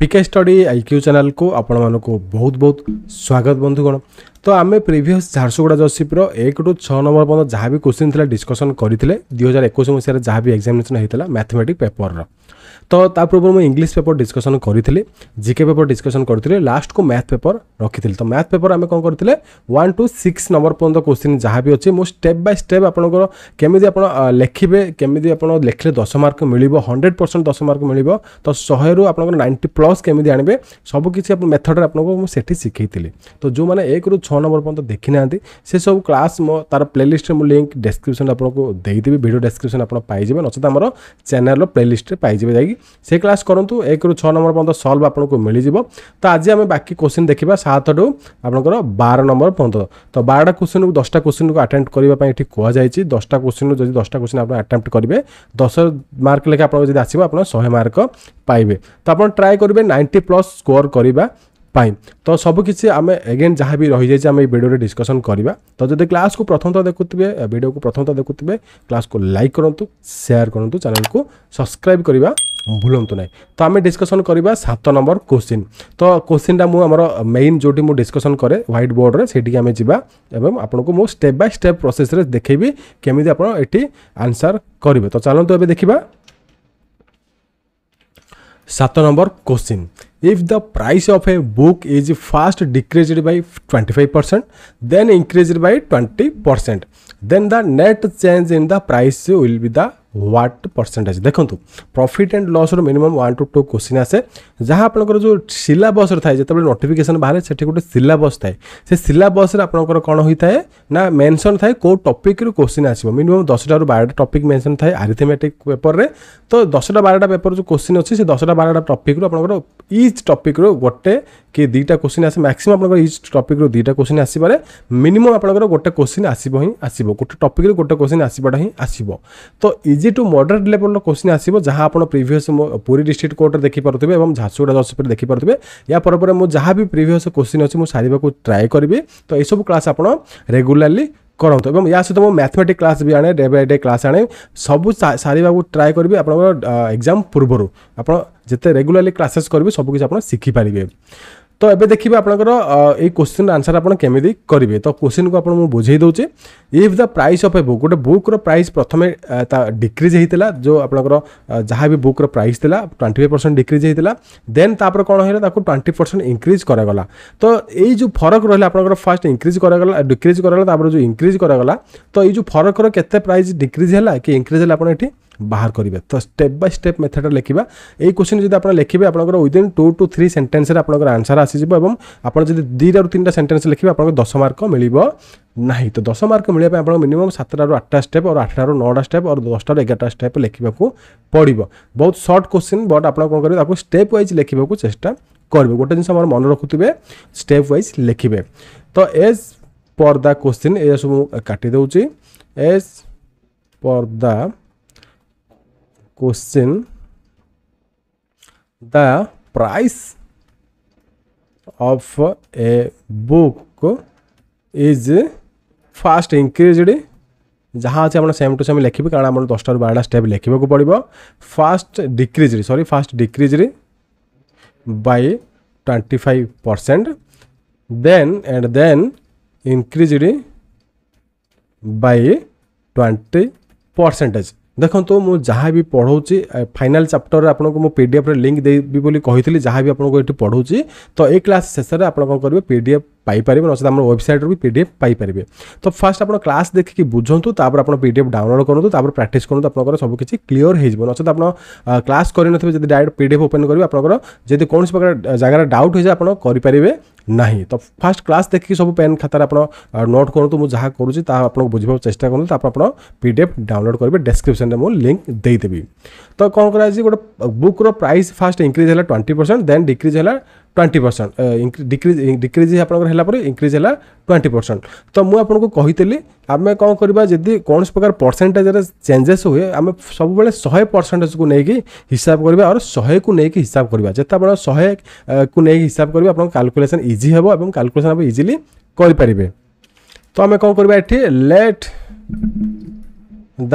PK study I Q ଚ୍ୟାନେଲ୍କୁ ଆପଣମାନଙ୍କୁ ବହୁତ ବହୁତ ସ୍ୱାଗତ ବନ୍ଧୁଗଣ ତ ଆମେ ପ୍ରିଭିୟସ୍ ଝାରସୁଗୁଡ଼ା ଜସିପ୍ର ଏକରୁ ଛଅ ନମ୍ବର ପର୍ଯ୍ୟନ୍ତ ଯାହା ବି କୋଶ୍ଚିନ୍ ଥିଲା ଡିସ୍କସନ୍ କରିଥିଲେ ଦୁଇହଜାର ଏକୋଇଶ ମସିହାରେ ଯାହା ବି ଏକ୍ଜାମିନେସନ୍ ହୋଇଥିଲା ମ୍ୟାଥମେଟିକ୍ ପେପରର ତ ତା ପୂର୍ବରୁ ମୁଁ ଇଂଲିଶ ପେପର ଡିସ୍କସନ୍ କରିଥିଲି ଜିକେ ପେପର ଡିସ୍କସନ୍ କରିଥିଲି ଲାଷ୍ଟକୁ ମ୍ୟାଥ୍ ପେପର ରଖିଥିଲି ତ ମ୍ୟାଥ୍ ପେପର ଆମେ କ'ଣ କରିଥିଲେ ୱାନ୍ ଟୁ ସିକ୍ସ ନମ୍ବର ପର୍ଯ୍ୟନ୍ତ କୋଶ୍ଚିନ୍ ଯାହା ବି ଅଛି ମୁଁ ଷ୍ଟେପ୍ ବାଇ ଷ୍ଟେପ୍ ଆପଣଙ୍କର କେମିତି ଆପଣ ଲେଖିବେ କେମିତି ଆପଣ ଲେଖିଲେ ଦଶ ମାର୍କ ମିଳିବ ହଣ୍ଡ୍ରେଡ଼ ପରସେଣ୍ଟ ଦଶ ମାର୍କ ମିଳିବ ତ ଶହେରୁ ଆପଣଙ୍କର ନାଇଣ୍ଟି ପ୍ଲସ୍ କେମିତି ଆଣିବେ ସବୁକିଛି ଆପଣ ମେଥଡ଼ରେ ଆପଣଙ୍କୁ ମୁଁ ସେଠି ଶିଖେଇଥିଲି ତ ଯେଉଁମାନେ ଏକରୁ ଛଅ ନମ୍ବର ପର୍ଯ୍ୟନ୍ତ ଦେଖିନାହାନ୍ତି ସେସବୁ କ୍ଲାସ୍ ମୋ ତାର ପ୍ଲେଲିଷ୍ଟରେ ମୁଁ ଲିଙ୍କ୍ ଡେସ୍କ୍ରିପସନ୍ ଆପଣଙ୍କୁ ଦେଇଦେବି ଭିଡ଼ିଓ ଡେସ୍କ୍ରିପସନ୍ ଆପଣ ପାଇଯିବେ ନଚେତ ଆମର ଚ୍ୟାନେଲ୍ର ପ୍ଲେଲିଷ୍ଟରେ ପାଇଯିବେ ଯାଇକି ସେ କ୍ଲାସ୍ କରନ୍ତୁ ଏକରୁ ଛଅ ନମ୍ବର ପର୍ଯ୍ୟନ୍ତ ସଲ୍ଭ ଆପଣଙ୍କୁ ମିଳିଯିବ ତ ଆଜି ଆମେ ବାକି କୋଶ୍ଚିନ୍ ଦେଖିବା ସାତଠୁ ଆପଣଙ୍କର ବାର ନମ୍ବର ପର୍ଯ୍ୟନ୍ତ ତ ବାରଟା କୋଶ୍ଚିନ୍କୁ ଦଶଟା କୋଶ୍ଚିନ୍କୁ ଆଟେମ୍ପ୍ଟ କରିବା ପାଇଁ ଏଠି କୁହାଯାଇଛି ଦଶଟା କୋଶ୍ଚିନ୍ରୁ ଯଦି ଦଶଟା କୋଶ୍ଚିନ୍ ଆପଣ ଆଟେମ୍ପ୍ଟ କରିବେ ଦଶ ମାର୍କ ଲେଖା ଆପଣଙ୍କୁ ଯଦି ଆସିବ ଆପଣ ଶହେ ମାର୍କ ପାଇବେ ତ ଆପଣ ଟ୍ରାଏ କରିବେ ନାଇଣ୍ଟି ପ୍ଲସ୍ ସ୍କୋର କରିବା ପାଇଁ ତ ସବୁକିଛି ଆମେ ଏଗେନ୍ ଯାହା ବି ରହିଯାଇଛି ଆମେ ଏଇ ଭିଡ଼ିଓରେ ଡିସ୍କସନ୍ କରିବା ତ ଯଦି କ୍ଲାସ୍କୁ ପ୍ରଥମତଃ ଦେଖୁଥିବେ ଭିଡ଼ିଓକୁ ପ୍ରଥମତଃ ଦେଖୁଥିବେ କ୍ଲାସ୍କୁ ଲାଇକ୍ କରନ୍ତୁ ସେୟାର କରନ୍ତୁ ଚ୍ୟାନେଲ୍କୁ ସବସ୍କ୍ରାଇବ୍ କରିବା ভুলন্তু না তো আমি ডিসকসন করা সাত নম্বর কোশ্চিন তো কোশ্চিনটা মু আমার মেইন যেটি মু ডিসকসন করে হোয়াইট বোর্ডরে সেটিকি আমি যা এবং আপনার মু স্টেপ বাই স্টেপ প্রসেসরে দেখেবি কেমি আপনার এটি আনসার করবে তো চলতু এবে দেখা সাত number question If the price of a book is first decreased by 25%, then increased by 20%, then the net change in the price will be the what percentage ଦେଖନ୍ତୁ profit and ଲସ୍ର minimum one to two question ଆସେ ଯାହା ଆପଣଙ୍କର ଯେଉଁ ସିଲାବସ୍ରେ ଥାଏ ଯେତେବେଳେ notification ବାହାରେ ସେଠି ଗୋଟେ ସିଲାବସ୍ ଥାଏ ସେ ସିଲାବସ୍ରେ ଆପଣଙ୍କର କ'ଣ ହୋଇଥାଏ ନା ମେନ୍ସନ୍ ଥାଏ କେଉଁ ଟପିକ୍ରୁ କୋଶ୍ଚିନ୍ ଆସିବ ମିନିମମ୍ ଦଶଟାରୁ ବାରଟା ଟପିକ୍ ମେନ୍ସନ୍ ଥାଏ ଆରିଥମେଟିକ୍ ପେପର୍ରେ ତ ଦଶଟା ବାରଟା ପେପର୍ ଯେଉଁ କୋଶ୍ଚିନ୍ ଅଛି ସେ ଦଶଟା ବାରଟା ଟପିକ୍ରୁ ଆପଣଙ୍କର ଇ ଇଚ୍ ଟପିକ୍ରୁ ଗୋଟେ କି ଦୁଇଟା କୋଶ୍ଚିନ୍ ଆସେ ମ୍ୟାକ୍ସିମମ୍ ଆପଣଙ୍କର ଇଚ୍ ଟପିକ୍ରୁ ଦୁଇଟା କୋଶ୍ଚିନ୍ ଆସିପାରେ ମିନିମମ୍ ଆପଣଙ୍କର ଗୋଟେ କୋଶ୍ଚିନ୍ ଆସିବ ହିଁ ଆସିବ ଗୋଟେ ଟପିକ୍ରୁ ଗୋଟେ କୋଶ୍ଚିନ୍ ଆସିବାଟା ହିଁ ଆସିବ ତ ଇଜି ଟୁ ମଡରେଟ୍ ଲେଭଲ୍ର କୋଶ୍ଚିନ୍ ଆସିବ ଯାହା ଆପଣ ପ୍ରିଭିୟସ୍ ପୁରୀ ଡିଷ୍ଟ୍ରିକ୍ଟ କୋର୍ଟରେ ଦେଖିପାରୁଥିବେ ଏବଂ ଝାରସୁଗୁଡ଼ା ଦଶପୀରେ ଦେଖିପାରୁଥିବେ ୟା ପରେ ପରେ ମୁଁ ଯାହା ବି ପ୍ରିଭିୟସ୍ କୋଶ୍ଚିନ୍ ଅଛି ମୁଁ ସାରିବାକୁ ଟ୍ରାଏ କରିବି ତ ଏସବୁ କ୍ଲାସ୍ ଆପଣ ରେଗୁଲାରଲି করন্ত আমরা ইয়াস তো ম্যাথমেটিক ক্লাস বি আনে ডে বাই ডে ক্লাস আনে সব সারি বাগু ট্রাই করবি আপন एग्जाम পূর্বর আপন জেতে রেগুলারলি ক্লাসেস করবি সব কিছু আপন শিখি পারিব ତ ଏବେ ଦେଖିବେ ଆପଣଙ୍କର ଏଇ କୋଶ୍ଚିନ୍ର ଆନ୍ସର୍ ଆପଣ କେମିତି କରିବେ ତ କୋଶ୍ଚିନ୍କୁ ଆପଣ ମୁଁ ବୁଝେଇ ଦେଉଛି if the price of a book ଗୋଟେ ବୁକ୍ର ପ୍ରାଇସ୍ ପ୍ରଥମେ ତା ଡିକ୍ରିଜ୍ ହେଇଥିଲା ଯେଉଁ ଆପଣଙ୍କର ଯାହା ବି ବୁକ୍ର ପ୍ରାଇସ୍ ଥିଲା ଟ୍ୱେଣ୍ଟି ଫାଇଭ୍ ପରସେଣ୍ଟ ଡିକ୍ରିଜ୍ ହେଇଥିଲା ଦେନ୍ ତାପରେ କ'ଣ ହେଲା ତାକୁ ଟ୍ୱେଣ୍ଟି ପରସେଣ୍ଟ ଇନକ୍ରିଜ୍ କରାଗଲା ତ ଏଇ ଯେଉଁ ଫରକ ରହିଲା ଆପଣଙ୍କର ଫାର୍ଷ୍ଟ ଇନକ୍ରିଜ୍ କରାଗଲା ଡିକ୍ରିଜ୍ କରାଗଲା ତାପରେ ଯେଉଁ ଇନକ୍ରିଜ୍ କରାଗଲା ତ ଏଇ ଯେଉଁ ଫରକର କେତେ ପ୍ରାଇସ୍ ଡିକ୍ରିଜ୍ ହେଲା କି ଇନକ୍ରିଜ୍ ହେଲା ଆପଣ ଏଠି ବାହାର କରିବେ ତ ଷ୍ଟେପ୍ ବାଇ ଷ୍ଟେପ୍ ମେଥଡ଼ରେ ଲେଖିବା ଏଇ କ୍ୱେଶ୍ଚିନ୍ ଯଦି ଆପଣ ଲେଖିବେ ଆପଣଙ୍କର ୱିଦିନ୍ ଟୁ ଟୁ ଥ୍ରୀ ସେଣ୍ଟେନ୍ସରେ ଆପଣଙ୍କର ଆନ୍ସର୍ ଆସିଯିବ ଏବଂ ଆପଣ ଯଦି ଦୁଇଟାରୁ ତିନିଟା ସେଣ୍ଟେନ୍ସ ଲେଖିବେ ଆପଣଙ୍କୁ ଦଶ ମାର୍କ ମିଳିବ ନାହିଁ ତ ଦଶ ମାର୍କ ମିଳିବା ପାଇଁ ଆପଣଙ୍କୁ ମିନିମମ୍ ସାତଟାରୁ ଆଠଟା ଷ୍ଟେପ୍ ଆଉ ଆଠଟାରୁ ନଅଟା ଷ୍ଟେପ୍ ଆଉ ଦଶଟାରୁ ଏଗାରଟା ଷ୍ଟେପ୍ ଲେଖିବାକୁ ପଡ଼ିବ ବହୁତ ସର୍ଟ କ୍ୱେଶ୍ଚିନ୍ ବଟ୍ ଆପଣ କ'ଣ କରିବେ ତାକୁ ଷ୍ଟେପ୍ ୱାଇଜ୍ ଲେଖିବାକୁ ଚେଷ୍ଟା କରିବେ ଗୋଟେ ଜିନିଷ ଆମର ମନେ ରଖୁଥିବେ ଷ୍ଟେପ୍ ୱାଇଜ୍ ଲେଖିବେ ତ ଏଜ୍ ପର୍ ଦ କ୍ୱେଶ୍ଚିନ୍ ଏସବୁ କାଟି ଦେଉଛି as per the question the price of a book is fast increased जहाँ अच्छे आप सेम टू सेम लिखे कारण आम टू बारटा स्टेप लिखा पड़ो first decrease sorry first decrease by twenty five percent then and then increase by twenty percentage ଦେଖନ୍ତୁ ମୁଁ ଯାହା ବି ପଢ଼ଉଛି ଫାଇନାଲ୍ ଚାପ୍ଟରରେ ଆପଣଙ୍କୁ ମୁଁ ପି ପିଡ଼ିଏଫ୍ରେ ଲିଙ୍କ ଦେବି ବୋଲି କହିଥିଲି ଯାହା ବି ଆପଣଙ୍କୁ ଏଠି ପଢ଼ଉଛି ତ ଏ କ୍ଲାସ୍ ଶେଷରେ ଆପଣ କ'ଣ କରିବେ ପିଡ଼ିଏଫ୍ ପାଇପାରିବେ ନଚେତ ଆମର ୱେବସାଇଟ୍ରୁ ବି ପି ପିଡ଼ିଏଫ୍ ପାଇପାରିବେ ତ ଫାର୍ଷ୍ଟ ଆପଣ କ୍ଲାସ୍ ଦେଖିକି ବୁଝନ୍ତୁ ତାପରେ ଆପଣ ପି ପିଡ଼ିଏଫ୍ ଡାଉନଲୋଡ଼ କରନ୍ତୁ ତାପରେ ପ୍ରାକ୍ଟିସ୍ କରନ୍ତୁ ଆପଣଙ୍କର ସବୁକିଛି କିଛି କ୍ଲିଅର୍ ହେଇଯିବ ନଚେତ ଆପଣ କ୍ଲାସ୍ କରିନଥିବେ ଯଦି ଡାଇରେକ୍ଟ ପି ପିଡ଼ିଏଫ୍ ଓପନ୍ କରିବେ ଆପଣଙ୍କର ଯଦି କୌଣସି ପ୍ରକାର ଜାଗାରେ ଡାଉଟ୍ ହେଇଯାଏ ଆପଣ କରିପାରିବେ ନାହିଁ ତ ଫାର୍ଷ୍ଟ କ୍ଲାସ୍ ଦେଖିକି ସବୁ ପେନ୍ ଖାତାରେ ଆପଣ ନୋଟ୍ କରନ୍ତୁ ମୁଁ ଯାହା କରୁଛି ତାହା ଆପଣଙ୍କୁ ବୁଝିବାକୁ ଚେଷ୍ଟା କରନ୍ତୁ ତାପରେ ଆପଣ ପି ଡି ଏଫ୍ ଡାଉନଲୋଡ଼୍ କରିବେ ଡେସ୍କ୍ରିପ୍ସନ୍ରେ ମୁଁ ଲିଙ୍କ୍ ଦେଇଦେବି ତ କ'ଣ କରାଯାଇଛି ଗୋଟେ ବୁକ୍ର ପ୍ରାଇସ୍ ଫାର୍ଷ୍ଟ ଇନକ୍ରିଜ୍ ହେଲା ଟ୍ୱେଣ୍ଟି ପରସେଣ୍ଟ ଦେନ୍ ଡିକ୍ରିଜ୍ ହେଲା ଟ୍ୱେଣ୍ଟି ପରସେଣ୍ଟ ଡିକ୍ରିଜ୍ ଡିକ୍ରିଜ୍ ଆପଣଙ୍କର ହେଲା ପରେ ଇନକ୍ରିଜ୍ ହେଲା ଟ୍ୱେଣ୍ଟି ପରସେଣ୍ଟ ତ ମୁଁ ଆପଣଙ୍କୁ କହିଥିଲି ଆମେ କ'ଣ କରିବା ଯଦି କୌଣସି ପ୍ରକାର ପରସେଣ୍ଟେଜରେ ଚେଞ୍ଜେସ୍ ହୁଏ ଆମେ ସବୁବେଳେ ଶହେ ପରସେଣ୍ଟେଜକୁ ନେଇକି ହିସାବ କରିବା ଆଉ ଶହେକୁ ନେଇକି ହିସାବ କରିବା ଯେତେ ଆପଣ ଶହେକୁ ନେଇକି ହିସାବ କରିବେ ଆପଣଙ୍କ କାଲକୁଲେସନ୍ ଇଜି ହେବ ଏବଂ କାଲକୁଲେସନ୍ ଆପଣ ଇଜିଲି କରିପାରିବେ ତ ଆମେ କ'ଣ କରିବା ଏଠି let the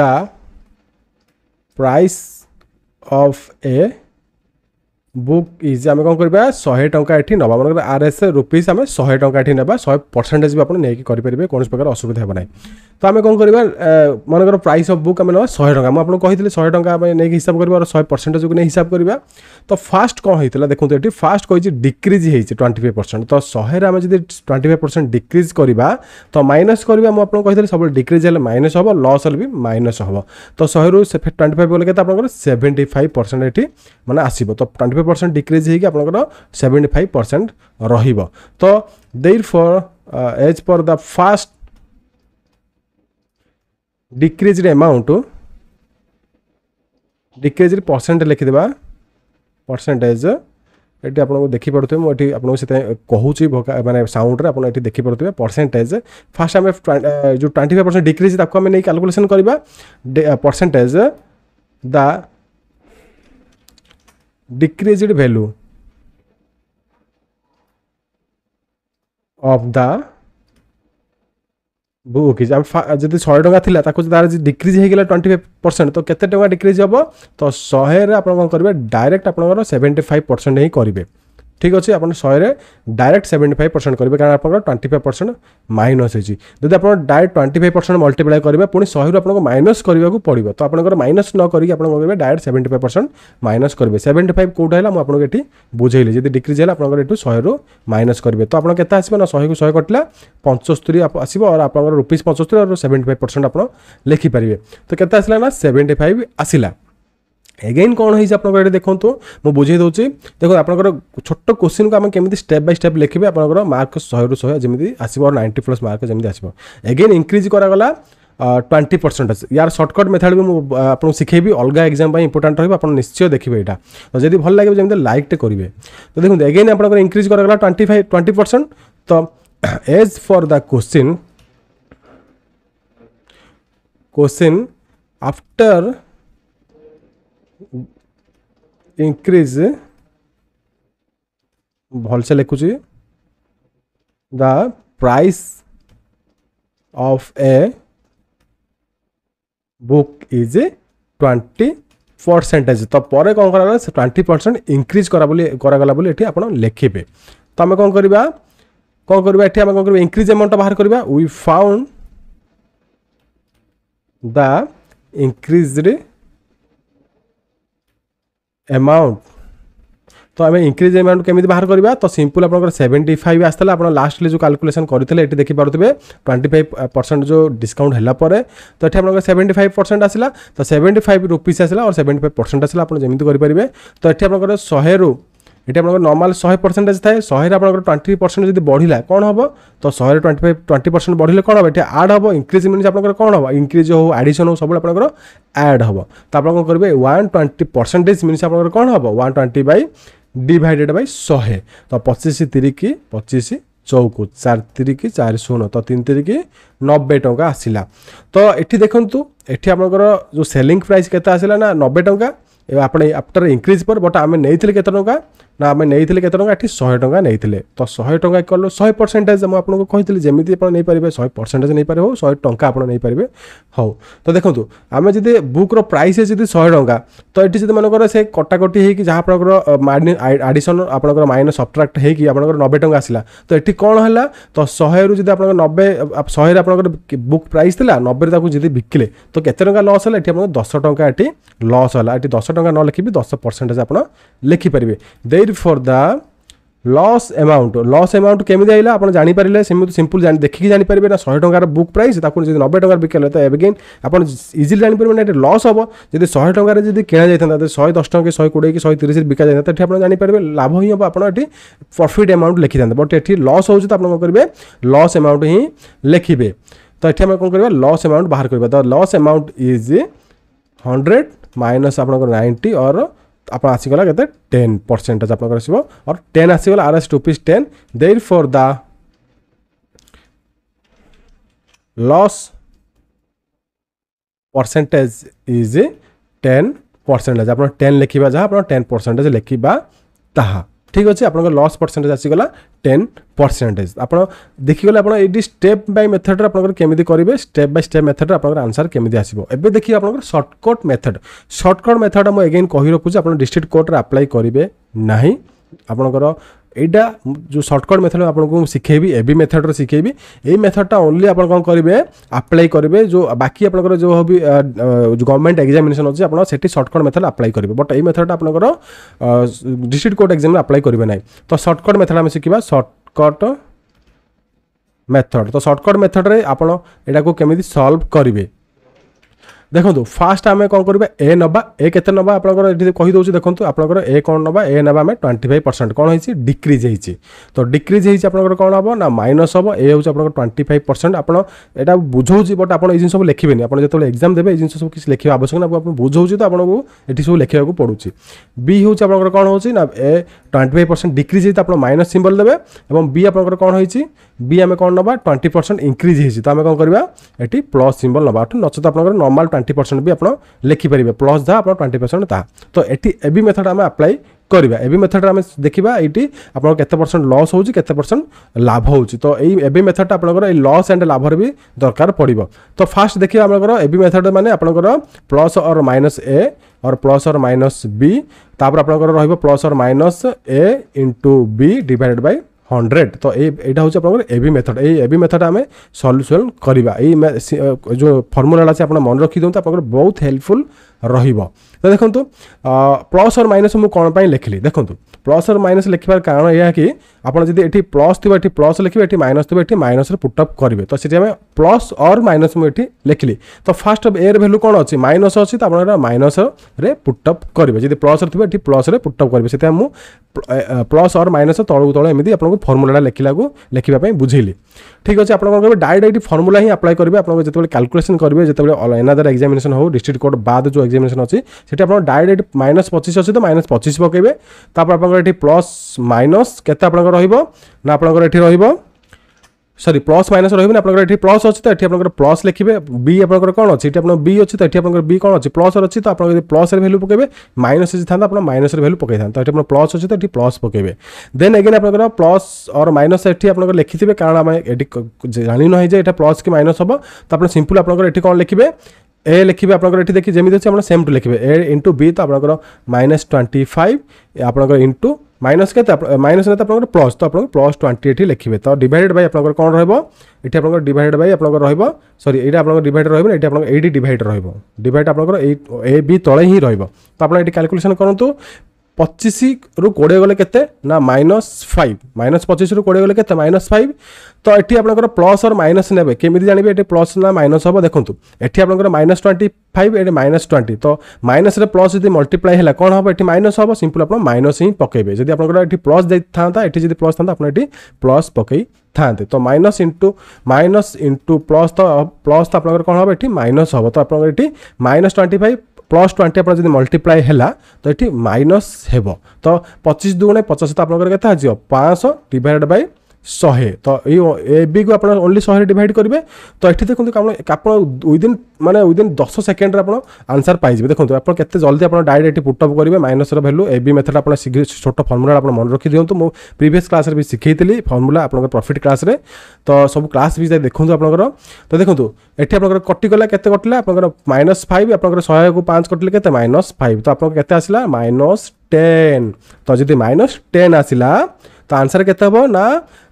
price of a book is আমি କ'ଣ କରିବା ଶହେ ଟଙ୍କା ଏଠି ନେବା ମନେକର ଆର୍ ଏସ୍ ରୁପିଜ୍ ଆମେ ଶହେ ଟଙ୍କା ଏଠି ନେବା ଶହେ ପରସେଣ୍ଟେଜ୍ ବି ଆପଣ ନେଇକି କରିପାରିବେ କୌଣସି ପ୍ରକାର ଅସୁବିଧା ହେବ ନାହିଁ ତ ଆମେ କ'ଣ କରିବା ମନେକର ପ୍ରାଇସ୍ ଅଫ୍ ବୁକ୍ ଆମେ ନେବା ଶହେ ଟଙ୍କା ମୁଁ ଆପଣଙ୍କୁ କହିଥିଲି ଶହେ ଟଙ୍କା ଆମେ ନେଇକି ହିସାବ କରିବା ଆଉ ଶହେ ପରସେଣ୍ଟେଜ୍କୁ ନେଇ ହିସାବ କରିବା ତ ଫାଷ୍ଟ କ'ଣ ହେଇଥିଲା ଦେଖନ୍ତୁ ଏଠି ଫାଷ୍ଟ କହିଛି ଡିକ୍ରିଜ୍ ହେଇଛି ଟ୍ୱେଣ୍ଟି ଫାଇଭ୍ ପରସେଣ୍ଟ ତ ଶହେରେ ଆମେ ଯଦି ଟ୍ୱେଣ୍ଟି ଫାଇଭ୍ ପରସେଣ୍ଟ ଡିକ୍ରିଜ୍ କରିବା ତ ମାଇନସ୍ କରିବା ମୁଁ ଆପଣଙ୍କୁ କହିଥିଲି ସବୁବେଳେ ଡିକ୍ରିଜ୍ ହେଲେ ମାଇନସ୍ ହେବ ଲସ୍ ହେଲେ ବି ମାଇନସ୍ ହେବ ତ ଶହେରୁ ଟ୍ୱେଣ୍ଟି ଫାଇଭ୍ ଗଲେ କେତେ ଆପଣଙ୍କର ସେଭେଣ୍ଟି ଫାଇଭ୍ ପରସେଣ୍ଟ ଏଠି ମାନେ ଆସିବ ତ ଟ୍ୱେଣ୍ଟି ଫାଇଭ୍ ପରସେଣ୍ଟ ଡିକ୍ରିଜ୍ ହେଇକି ଆପଣଙ୍କର ସେଭେଣ୍ଟି ଫାଇଭ୍ ପରସେଣ୍ଟ ରହିବ ତ ଦେଇ per as per the first decreased amount decreased percent ଲେଖିଦେବା ପରସେଣ୍ଟେଜ୍ ଏଠି ଆପଣଙ୍କୁ ଦେଖିପାରୁଥିବେ ମୁଁ ଏଠି ଆପଣଙ୍କୁ ସେଥିପାଇଁ କହୁଛି ମାନେ ସାଉଣ୍ଡରେ ଆପଣ ଏଠି ଦେଖିପାରୁଥିବେ ପରସେଣ୍ଟେଜ୍ ଫାଷ୍ଟ ଆମେ ଯେଉଁ ଟ୍ୱେଣ୍ଟି ଫାଇଭ୍ ପରସେଣ୍ଟ ଡିକ୍ରିଜ୍ ତାକୁ ଆମେ ନେଇ କାଲକୁଲେସନ୍ କରିବା percentage the decreased value of the book is আমি যদি শহে টঙ্কা লা তাকে তার ডিক্রিজ হয়ে টোয়েন্টি ফাইভ পরসেন্ট তো কেতে টঙ্কা ডিক্রিজ হব তো শহে আপনার কম করবে ডাইরেক্ট আপনার সেভেন্টি ফাইভ পরসেন্ট হি করবে ঠিক ଅଛି ଆପଣ ଶହେରେ ଡାଇରେକ୍ଟ ସେଭେଣ୍ଟି ଫାଇଭ୍ ପରସେଣ୍ଟ କରିବେ କାରଣ ଆପଣଙ୍କର ଟ୍ୱେଣ୍ଟି ଫାଇଭ୍ ପରସେଣ୍ଟ ମାଇନସ୍ ହେଇଛି ଯଦି ଆପଣ direct twenty five percent multiply କରିବେ ପୁଣି ଶହେରୁ ଆପଣଙ୍କୁ ମାଇନସ୍ କରିବାକୁ ପଡ଼ିବ ତ ଆପଣଙ୍କର ମାଇନସ୍ ନ କରିକି ଆପଣ କରିବେ direct seventy five percent minus କରିବେ ସେଭେଣ୍ଟି ଫାଇଭ୍ କେଉଁଟା ହେଲା ମୁଁ ଆପଣଙ୍କୁ ଏଠି ବୁଝେଇଲି ଯଦି ଡିକ୍ରିଜ୍ ହେଲା ଆପଣଙ୍କର ଏଠୁ ଶହେରୁ ମାଇନସ୍ କରିବେ ତ ଆପଣ କେତେ ଆସିବ ନା ଶହେକୁ ଶହେ କଟିଲା ପଞ୍ଚସ୍ତରୀ ଆସିବ ଆଉ ଆପଣଙ୍କର ରୁପିଜ୍ ପଞ୍ଚସ୍ତରୀ ଆଉ ସେଭେଣ୍ଟି ଫାଇଭ୍ ପରସେଣ୍ଟ ଆପଣ ଲେଖିପାରିବେ ତ କେତେ ଆସିଲା ନା ସେଭେଣ୍ଟି ଫାଇଭ୍ ଆସିଲା एगेन कौन है आप ଏଠି ଦେଖନ୍ତୁ बुझे दूसरी देखो आप छोट क्वेश्चन को आम କେମିତି स्टेप बै स्टेप लिखे आप ମାର୍କ ଶହେରୁ ଶହେ ଯେମିତି ଆସିବ ଆଉ ନାଇଣ୍ଟି ପ୍ଲସ୍ ମାର୍କ ଯେମିତି ଆସିବ ଏଗେନ୍ ଇନକ୍ରିଜ୍ କରାଗଲା ट्वेंटी परसेंटेज यार सर्टकट मेथड भी मुझे शिखेबी अलग एक्जाम इंपोर्टाट रहा आप निश्चय देखिए यहाँ तो जब भल लगे जमी लाइकटे करेंगे तो देखते एगेन आप इनक्रीज कराला ट्वेंटी फाइव ट्वेंटी परसेंट तो as per the question question after increase ଭଲସେ ଲେଖୁଛି the price of a book is twenty percentage ତ ପରେ କ'ଣ କରାଗଲା ସେ ଟ୍ୱେଣ୍ଟି ପରସେଣ୍ଟ ଇନକ୍ରିଜ୍ କରା ବୋଲି କରାଗଲା ବୋଲି ଏଠି ଆପଣ ଲେଖିବେ ତ ଆମେ କ'ଣ କରିବା କ'ଣ କରିବା ଏଠି ଆମେ କ'ଣ କରିବା ଇନକ୍ରିଜ୍ ଆମାଉଣ୍ଟଟା ବାହାର କରିବା we found the increased amount तो आम इनक्रिज एमाउंट केमी बाहर करवा तो सिंपल आपर सेवेन्टी फाइव आसाला आप लास्टली जो काल्कुलेसन करते ये देखिपे ट्वेंटी फाइव परसेंट जो डिस्काउंट है तो ये आप सेवेन्टी फाइव परसेंट आसला तो सेवेन्टी फाइव रुपीज आसला और सेवेन्टी फाइव परसेंट आसला आप जमी करेंगे तो ये आप शहे रु ଏଠି ଆପଣଙ୍କର ନର୍ମାଲ୍ ଶହେ ପରସେଣ୍ଟେଜ୍ ଥାଏ ଶହେରେ ଆପଣଙ୍କର ଟ୍ୱେଣ୍ଟି ପରସେଣ୍ଟ ଯଦି ବଢ଼ିଲା କ'ଣ ହେବ ତ ଶହେରେ ଟ୍ୱେଣ୍ଟି ଫାଇଭ୍ ଟ୍ୱେଣ୍ଟି ପରସେଣ୍ଟ ବଢ଼ିଲେ କ'ଣ ହେବ ଏଠି ଆଡ଼୍ ହେବ ଇନକ୍ରିଜ୍ ମିନ୍ସ ଆପଣଙ୍କର କ'ଣ ହେବ ଇନକ୍ରିଜ୍ ହେଉ ଆଡ଼ିସନ୍ ହେଉ ସବୁବେଳେ ଆପଣଙ୍କର ଆଡ଼୍ ହେବ ତ ଆପଣ କ'ଣ କରିବେ ୱାନ୍ ଟ୍ୱେଣ୍ଟି ପରସେଣ୍ଟେଜ୍ ମିନ୍ସ ଆପଣଙ୍କର କ'ଣ ହେବ one twenty by divided by ଶହେ ତ ପଚିଶ ତିରିକି ପଚିଶ ଚଉକୁ ଚାରି ତିରିକି ଚାରି ଶୂନ ତ ତିନି ତିରିକି ନବେ ଟଙ୍କା ଆସିଲା ତ ଏଠି ଦେଖନ୍ତୁ ଏଠି ଆପଣଙ୍କର ଯେଉଁ ସେଲିଂ ପ୍ରାଇସ୍ କେତେ ଆସିଲା ନା ନବେ ଟଙ୍କା ଆପଣ ଆଫ୍ଟର ଇନକ୍ରିଜ୍ ପରେ ବଟ୍ ଆମେ ନେଇଥିଲେ କେତେ ଟଙ୍କା ନା ଆମେ ନେଇଥିଲେ କେତେ ଟଙ୍କା ଏଠି ଶହେ ଟଙ୍କା ନେଇଥିଲେ ତ ଶହେ ଟଙ୍କା କଲୁ ଶହେ ପରସେଣ୍ଟେଜ୍ ମୁଁ ଆପଣଙ୍କୁ କହିଥିଲି ଯେମିତି ଆପଣ ନେଇପାରିବେ ଶହେ ପରସେଣ୍ଟେଜ୍ ନେଇପାରିବେ ହଉ ଶହେ ଟଙ୍କା ଆପଣ ନେଇପାରିବେ ହଉ ତ ଦେଖନ୍ତୁ ଆମେ ଯଦି ବୁକ୍ର ପ୍ରାଇସ୍ ଯଦି ଶହେ ଟଙ୍କା ତ ଏଠି ଯଦି ମନେକର ସେ କଟାକଟି ହେଇକି ଯାହା ଆପଣଙ୍କର ଆଡ଼ିସନ୍ ଆପଣଙ୍କର ମାଇନସ୍ ସବଟ୍ରାକ୍ଟ ହେଇକି ଆପଣଙ୍କର ନବେ ଟଙ୍କା ଆସିଲା ତ ଏଠି କ'ଣ ହେଲା ତ ଶହେରୁ ଯଦି ଆପଣଙ୍କର ନବେ ଶହେରେ ଆପଣଙ୍କର ବୁକ୍ ପ୍ରାଇସ୍ ଥିଲା ନବେରେ ତାକୁ ଯଦି ବିକିଲେ ତ କେତେ ଟଙ୍କା ଲସ୍ ହେଲା ଏଠି ଆପଣଙ୍କର ଦଶ ଟଙ୍କା ଏଠି ଲସ୍ ହେଲା ଏଠି ଦଶ ଟଙ୍କା ନ ଲେଖିବି ଦଶ ପରସେଣ୍ଟେଜ୍ ଆପଣ ଲେଖିପାରିବେ ଦେଇ पेड per the loss amount loss amount केमी आई आप जापर सिंपल जान देखिए जापर ना शहे टकर बुक प्राइस नब्बे टकर बिकल तो एवगेन आपन इजिली जानपर ना लस हम जब शहे टकर किणा शहे दस टाइम शहे कोड़े कि शहे तीस बिका जाता है आप जानपारे लाभ ही हम आप प्रफिट एमाउंट लिखी था बट ये लस हो तो आप करेंगे लस एमाउंट ही लिखे तो ये आप कौन करेंगे लस एमाउंट बाहर करवा तो loss amount is hundred minus आप नाइंटी और আপোনাৰ আছি গ'লে কেতিয়া টেন পাৰ্চেণ্টেজ আপোনালোকৰ আছিব আৰু টেন আছি গ'লে R S rupees ten therefore the loss percentage is ten percentage আপোনাৰ টেন লিখিব যা আপোনাৰ টেন পাৰ্চেণ্টেজ লিখিব তাহা ঠিক ଅଛି ଆପଣଙ୍କ ଲସ୍ ପରସେଣ୍ଟେଜ୍ ଆସିଗଲା ଟେନ୍ ପରସେଣ୍ଟେଜ୍ ଆପଣ ଦେଖିଗଲେ ଆପଣ ଏଇଠି ଷ୍ଟେପ୍ ବାଇ ମେଥଡ଼ରେ ଆପଣଙ୍କର କେମିତି କରିବେ ଷ୍ଟେପ୍ ବାଇ ଷ୍ଟେପ୍ ମେଥଡ଼ରେ ଆପଣଙ୍କର ଆନ୍ସର୍ କେମିତି ଆସିବ ଏବେ ଦେଖିବେ ଆପଣଙ୍କର ସର୍ଟକଟ୍ ମେଥଡ଼ ସର୍ଟକଟ୍ ମେଥଡ଼ଟା ମୁଁ ଏଗେନ୍ କହି ରଖୁଛି ଆପଣ ଡିଷ୍ଟ୍ରିକ୍ଟ କୋର୍ଟରେ ଆପ୍ଲାଏ କରିବେ ନାହିଁ ଆପଣଙ୍କର এইটা ଯେଉଁ ସର୍ଟକଟ୍ ମେଥଡ଼ ଆପଣଙ୍କୁ ମୁଁ ଶିଖେଇବି ଏ ବି ମେଥଡ଼ରେ ଶିଖେଇବି ଏଇ ମେଥଡ଼ଟା ଓନ୍ଲି ଆପଣ କ'ଣ କରିବେ ଆପ୍ଲାଏ କରିବେ ଯେଉଁ ବାକି ଆପଣଙ୍କର ଯେଉଁ ବି ଗଭର୍ଣ୍ଣମେଣ୍ଟ ଏକ୍ଜାମିନେସନ୍ ଅଛି ଆପଣ ସେଠି ସର୍ଟକଟ୍ ମେଥଡ଼ ଆପ୍ଲାଏ କରିବେ ବଟ୍ ଏଇ ମେଥଡ଼ଟା ଆପଣଙ୍କର ଡିଷ୍ଟ୍ରିକ୍ଟ କୋର୍ଟ ଏକ୍ଜାମ୍ରେ ଆପ୍ଲାଏ କରିବେ ନାହିଁ ତ ସର୍ଟକଟ୍ ମେଥଡ଼ ଆମେ ଶିଖିବା ସର୍ଟକଟ୍ ମେଥଡ଼ ତ ସର୍ଟକଟ୍ ମେଥଡ଼ରେ ଆପଣ ଏଇଟାକୁ କେମିତି ସଲ୍ଭ କରିବେ দেখুন ফার্স্ট আমি কম করবা এ নবা এ কেতে নবা আপনার এটি কহিদেছি দেখুন আপনার এ কম নবা এ নবা আমি টোয়েন্টি ফাইভ পরসেন্ট কম হয়েছে ডিক্রিজ হয়েছে তো ডিক্রিজ হয়েছে আপনার কম হব না মাইনস হব এ হচ্ছে আপনার টোয়েন্টি ফাইভ পরসেন্ট আপনার এটা বুঝাউছি বট আপনার এই জিনিস সব লিখবে আপনার যেত এক্সাম দেবে এই জিনিস সব কিছু লিখবে আবশ্যক না আপনার বুঝাউছি তো আপনার এটি সব লিখবাকে পড়ুছি বি হচ্ছে আপনার কম হচ্ছে না এ টোয়েন্টি ফাইভ পরসেন্ট ডিক্রিজ হয়েছে আপনার মাইনস সিম্বল দেবে এবং বি আপনার কম হয়েছে বি আমি କ'ଣ ନେବା ଟ୍ୱେଣ୍ଟି ପରସେଣ୍ଟ ଇନକ୍ରିଜ୍ ହେଇଛି ତ ଆମେ କ'ଣ କରିବା ଏଠି ପ୍ଲସ୍ ସିମ୍ବଲ୍ ନେବା ନଚେତ ଆପଣଙ୍କର ନର୍ମାଲ୍ ଟ୍ୱେଣ୍ଟି ପରସେଣ୍ଟ ବି ଆପଣ ଲେଖିପାରିବେ ପ୍ଲସ୍ ଯାହା ଆପଣ ଟ୍ୱେଣ୍ଟି ପରସେଣ୍ଟ ତାହା ତ ଏଠି ଏ ବି ମେଥଡ଼ ଆମେ ଆପ୍ଲାଏ କରିବା ଏବେ ମେଥଡ଼ରେ ଆମେ ଦେଖିବା ଏଇଠି ଆପଣଙ୍କର କେତେ ପରସେଣ୍ଟ ଲସ୍ ହେଉଛି କେତେ ପରସେଣ୍ଟ ଲାଭ ହେଉଛି ତ ଏଇ ଏବେ ମେଥଡ଼ଟା ଆପଣଙ୍କର ଏଇ ଲସ୍ ଆଣ୍ଡ ଲାଭରେ ବି ଦରକାର ପଡ଼ିବ ତ ଫାର୍ଷ୍ଟ ଦେଖିବା ଆପଣଙ୍କର ଏବେ ମେଥଡ଼ ମାନେ ଆପଣଙ୍କର plus or minus A or plus or minus B ତାପରେ ଆପଣଙ୍କର ରହିବ plus or minus A into B divided by hundred ତ ଏଇ ଏଇଟା ହେଉଛି ଆପଣଙ୍କର ଏଭି ମେଥଡ଼ ଏଇ ଏଭି ମେଥଡ଼ ଆମେ ସଲ୍ୟୁସନ୍ କରିବା ଏଇ ଯେଉଁ ଫର୍ମୁଲାଟା ଅଛି ଆପଣ ମନେ ରଖିଦିଅନ୍ତୁ ଆପଣଙ୍କର ବହୁତ ହେଲ୍ପଫୁଲ୍ ରହିବ ତ ଦେଖନ୍ତୁ ପ୍ଲସ୍ ଅର୍ ମାଇନସ୍ ମୁଁ କ'ଣ ପାଇଁ ଲେଖିଲି ଦେଖନ୍ତୁ ପ୍ଲସ୍ ଅର୍ ମାଇନସ୍ ଲେଖିବାର କାରଣ ଏହା କି ଆପଣ ଯଦି ଏଠି ପ୍ଲସ୍ ଥିବ ଏଠି ପ୍ଲସ୍ ଲେଖିବେ ଏଠି ମାଇନସ୍ ଥିବ ଏଠି ମାଇନସ୍ରେ ପୁଟ୍ ଅପ୍ କରିବେ ତ ସେଠି ଆମେ ପ୍ଲସ୍ ଅର୍ ମାଇନସ୍ ମୁଁ ଏଠି ଲେଖିଲି ତ ଫାଷ୍ଟ ଏର ଭ୍ୟାଲୁ କ'ଣ ଅଛି ମାଇନସ୍ ଅଛି ତ ଆପଣ ଏଇଟା ମାଇନସ୍ରେ ପୁଟ୍ ଅପ୍ କରିବେ ଯଦି ପ୍ଲସ୍ରେ ଥିବ ଏଠି ପ୍ଲସ୍ରେ ପୁଟ୍ ଅପ୍ କରିବେ ସେଥିପାଇଁ ମୁଁ ପ୍ଲସ୍ ଅର୍ ମାଇନସ୍ ତଳକୁ ତଳ ଏମିତି ଆପଣଙ୍କୁ ଫର୍ମୁଲାଟା ଲେଖିଲାକୁ ଲେଖିବା ପାଇଁ ବୁଝେଇଲି ଠିକ୍ ଅଛି ଆପଣ କ'ଣ କରିବେ ଡାଇରେକ୍ଟ ଏଠି ଫର୍ମୁଲା ହିଁ ଆପ୍ଲାଏ କରିବେ ଆପଣଙ୍କ ଯେତେବେଳେ କାଲକୁଲେସନ୍ କରିବେ ଯେତେବେଳେ ଏନାଦର ଏକ୍ଜାମିନେସନ୍ ହଉ ଡିଷ୍ଟ୍ରିକ୍ଟ କୋର୍ଟ ବାଦ ଯେଉଁ ଏକ୍ଜାମିନେସନ୍ ଅଛି এটি আপনার ডাইরেক্ট মাইনস পঁচিশ অছি তো মাইনস পঁচিশ পকাইবে তারপর আপনার এটি প্লস মাইনস কেতে আপনার রহব না আপনার এটি রহব সরি প্লস মাইনস রহবেন আপনার এটি প্লস অছি তো এটি আপনার প্লস লিখবে বি আপনার কোণ অছি এটি আপনার বি অছি তো এটি আপনার বি কোণ অছি প্লস অছি তো আপনার যদি প্লসের ভ্যালু পকাইবে মাইনস অছি থাকে আপনার মাইনসের ভ্যালু পকাই থাকে এটি আপনার প্লস অছি তো এটি প্লস পকাইবে দেন এগেন আপনার প্লস অর মাইনস এটি আপনার লিখিবে কারণ আমি এটি জানি নয় যে এটা প্লস কি মাইনস হব তো আপনার সিম্পল আপনার এটি কোণ লিখবে ए लिखे आपंकर ये देखिए जमी अच्छे आप सेम टू लिखे ए इंटु बी तो आपंकर माइनस ट्वेंटी फाइव आपंकर इंटु মাইনস কেতে মাইনস নেতে আপনার প্লস তো আপনার প্লস টোয়েন্টি এটি লিখবে তো ডিভাইডেড বাই আপনার কম রহব এটি আপনার ডিভাইডেড বাই আপনার রহব সরি এইটা আপনার ডিভাইড রহব এটি আপনার এইটি ডিভাইড রহব ডিভাইড আপনার এই এ বি তলে হি রহব তো আপনার এটি ক্যালকুলেসন করতু ପଚିଶରୁ କୋଡ଼ିଏ ଗଲେ କେତେ ନା ମାଇନସ୍ ଫାଇଭ୍ ମାଇନସ୍ ପଚିଶରୁ କୋଡ଼ିଏ ଗଲେ କେତେ ମାଇନସ୍ ଫାଇଭ୍ ତ ଏଠି ଆପଣଙ୍କର ପ୍ଲସ୍ ଅର୍ ମାଇନସ୍ ନେବେ କେମିତି ଜାଣିବେ ଏଠି ପ୍ଲସ୍ ନା ମାଇନସ୍ ହେବ ଦେଖନ୍ତୁ ଏଠି ଆପଣଙ୍କର ମାଇନସ୍ ଟ୍ୱେଣ୍ଟି ଫାଇଭ୍ ଏଠି ମାଇନସ୍ ଟ୍ୱେଣ୍ଟି ତ ମାଇନସ୍ରେ ପ୍ଲସ୍ ଯଦି ମଲ୍ଟିପ୍ଲାଏ ହେଲା କ'ଣ ହେବ ଏଠି ମାଇନସ୍ ହେବ ସିମ୍ପଲ୍ ଆପଣ ମାଇନସ୍ ହିଁ ପକାଇବେ ଯଦି ଆପଣଙ୍କର ଏଠି ପ୍ଲସ୍ ଦେଇଥାନ୍ତା ଏଠି ଯଦି ପ୍ଲସ୍ ଥାନ୍ତା ଆପଣ ଏଠି ପ୍ଲସ୍ ପକାଇ ଥାନ୍ତେ ତ minus into minus into plus ତ ପ୍ଲସ୍ ତ ଆପଣଙ୍କର କ'ଣ ହେବ ଏଠି ମାଇନସ୍ ହେବ ତ ଆପଣଙ୍କର ଏଠି minus twenty five plus twenty আপনার যদি মল্টিপ্লাই হলা তো এটি মাইনস হব তো পঁচিশ দুগুণে পচাশ সত আপনার কেতে আসবে পাঁচশো ডিভাইডেড বাই ଶହେ ତ ଏଇ ଏବିକୁ ଆପଣ ଓନ୍ଲି ଶହେ ଡିଭାଇଡ଼ କରିବେ ତ ଏଠି ଦେଖନ୍ତୁ ଆପଣ ଆପଣ ୱିଦିନ୍ ମାନେ ୱିଦିନ୍ ଦଶ ସେକେଣ୍ଡରେ ଆପଣ ଆନ୍ସର୍ ପାଇଯିବେ ଦେଖନ୍ତୁ ଆପଣ କେତେ ଜଲ୍ଦି ଆପଣ ଡାଇରେକ୍ଟ ଏଠି ପୁଟଅପ୍ କରିବେ ମାଇନସ୍ର ଭ୍ୟାଲୁ ଏବି ମେଥଡ଼ ଆପଣ ଶୀଘ୍ର ଛୋଟ ଫର୍ମୁଲା ଆପଣ ମନେ ରଖିଦିଅନ୍ତୁ ମୁଁ ପ୍ରିଭିୟସ୍ କ୍ଲାସ୍ରେ ବି ଶିଖେଇଥିଲି ଫର୍ମୁଲା ଆପଣଙ୍କର ପ୍ରଫିଟ୍ କ୍ଲାସ୍ରେ ତ ସବୁ କ୍ଲାସ୍ ବି ଯାଇ ଦେଖନ୍ତୁ ଆପଣଙ୍କର ତ ଦେଖନ୍ତୁ ଏଠି ଆପଣଙ୍କର କଟିଗଲା କେତେ କଟିଲା ଆପଣଙ୍କର ମାଇନସ୍ ଫାଇଭ୍ ଆପଣଙ୍କର ଶହେକୁ ପାଞ୍ଚ କଟିଲେ କେତେ ମାଇନସ୍ ଫାଇଭ୍ ତ ଆପଣଙ୍କର କେତେ ଆସିଲା ମାଇନସ୍ ଟେନ୍ ତ ଯଦି ମାଇନସ୍ ଟେନ୍ ଆସିଲା ତ ଆନ୍ସର୍ କେତେ ହେବ ନା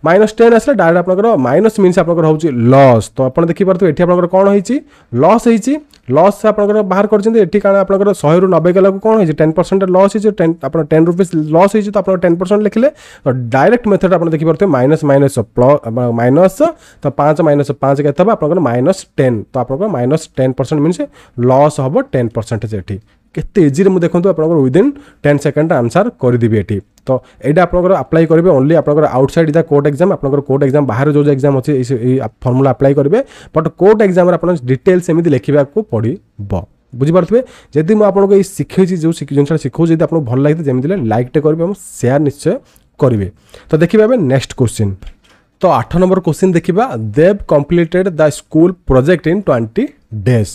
ମାଇନସ୍ ଟେନ୍ ଆସିଲେ ଡାଇରେକ୍ଟ ଆପଣଙ୍କର ମାଇନସ୍ ମିନ୍ସ ଆପଣଙ୍କର ହେଉଛି ଲସ୍ ତ ଆପଣ ଦେଖିପାରୁଥିବେ ଏଠି ଆପଣଙ୍କର କ'ଣ ହେଇଛି ଲସ୍ ହେଇଛି ଲସ୍ ଆପଣଙ୍କର ବାହାର କରିଛନ୍ତି ଏଠି କାରଣ ଆପଣଙ୍କର ଶହେରୁ ନବେ ଗଲାକୁ କ'ଣ ହେଇଛି ଟେନ୍ ପରସେଣ୍ଟ ଲସ୍ ହେଇଛି ଟେନ୍ ଆପଣ ଟେନ୍ ରୁପିଜ୍ ଲସ୍ ହେଇଛି ତ ଆପଣ ଟେନ୍ ପରସେଣ୍ଟ ଲେଖିଲେ ତ ଡାଇରେକ୍ଟ ମେଥଡ଼ ଆପଣ ଦେଖିପାରୁଥିବେ ମାଇନସ୍ ମାଇନସ୍ ମାଇନସ୍ ତ ପାଞ୍ଚ ମାଇନସ୍ ପାଞ୍ଚ କେତେ ହେବ ଆପଣଙ୍କର ମାଇନସ୍ ଟେନ୍ ତ ଆପଣଙ୍କର minus ten percent means loss ହେବ ଟେନ୍ ପରସେଣ୍ଟେଜ୍ ଏଠି କେତେ ଇଜିରେ ମୁଁ ଦେଖନ୍ତୁ ଆପଣଙ୍କର ୱିଦିନ୍ ଟେନ୍ ସେକେଣ୍ଡ ଆନ୍ସର୍ କରିଦେବି ଏଠି ତ ଏଇଟା ଆପଣଙ୍କର ଆପ୍ଲାଏ କରିବେ ଓନ୍ଲି ଆପଣଙ୍କର ଆଉଟସାଇଡ୍ ଦ କୋର୍ଟ ଏକ୍ଜାମ୍ ଆପଣଙ୍କର କୋର୍ଟ ଏକ୍ଜାମ୍ ବାହାରେ ଯେଉଁ ଏକ୍ଜାମ୍ ଅଛି ଏଇ ଫର୍ମୁଲା ଆପ୍ଲାଏ କରିବେ ବଟ୍ କୋର୍ଟ ଏକ୍ଜାମ୍ରେ ଆପଣ ଡିଟେଲ୍ସ ଏମିତି ଲେଖିବାକୁ ପଡ଼ିବ ବୁଝିପାରୁଥିବେ ଯଦି ମୁଁ ଆପଣଙ୍କୁ ଏଇ ଶିଖେଇଛି ଯେଉଁ ଜିନିଷଟା ଶିଖାଉଛି ଯଦି ଆପଣଙ୍କୁ ଭଲ ଲାଗିଥିବ ଯେମିତି ହେଲେ ଲାଇକ୍ଟେ କରିବେ ଏବଂ ସେୟାର ନିଶ୍ଚୟ କରିବେ ତ ଦେଖିବା ଏବେ ନେକ୍ସଟ କୋଶ୍ଚିନ୍ ତ ଆଠ ନମ୍ବର କୋଶ୍ଚିନ୍ ଦେଖିବା Dev completed the school project in twenty days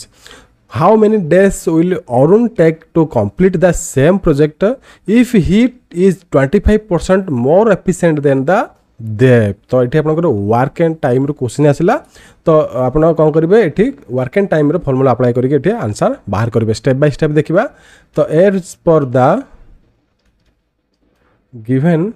how many days will arun take to complete the same project if heat is 25% more efficient than the Dev तो ये आपर वर्क एंड टाइम क्वेश्चन आसला तो आप कौन करेंगे ये work and time formula apply करके आंसर बाहर करेंगे स्टेप बाय स्टेप देखा तो as per the given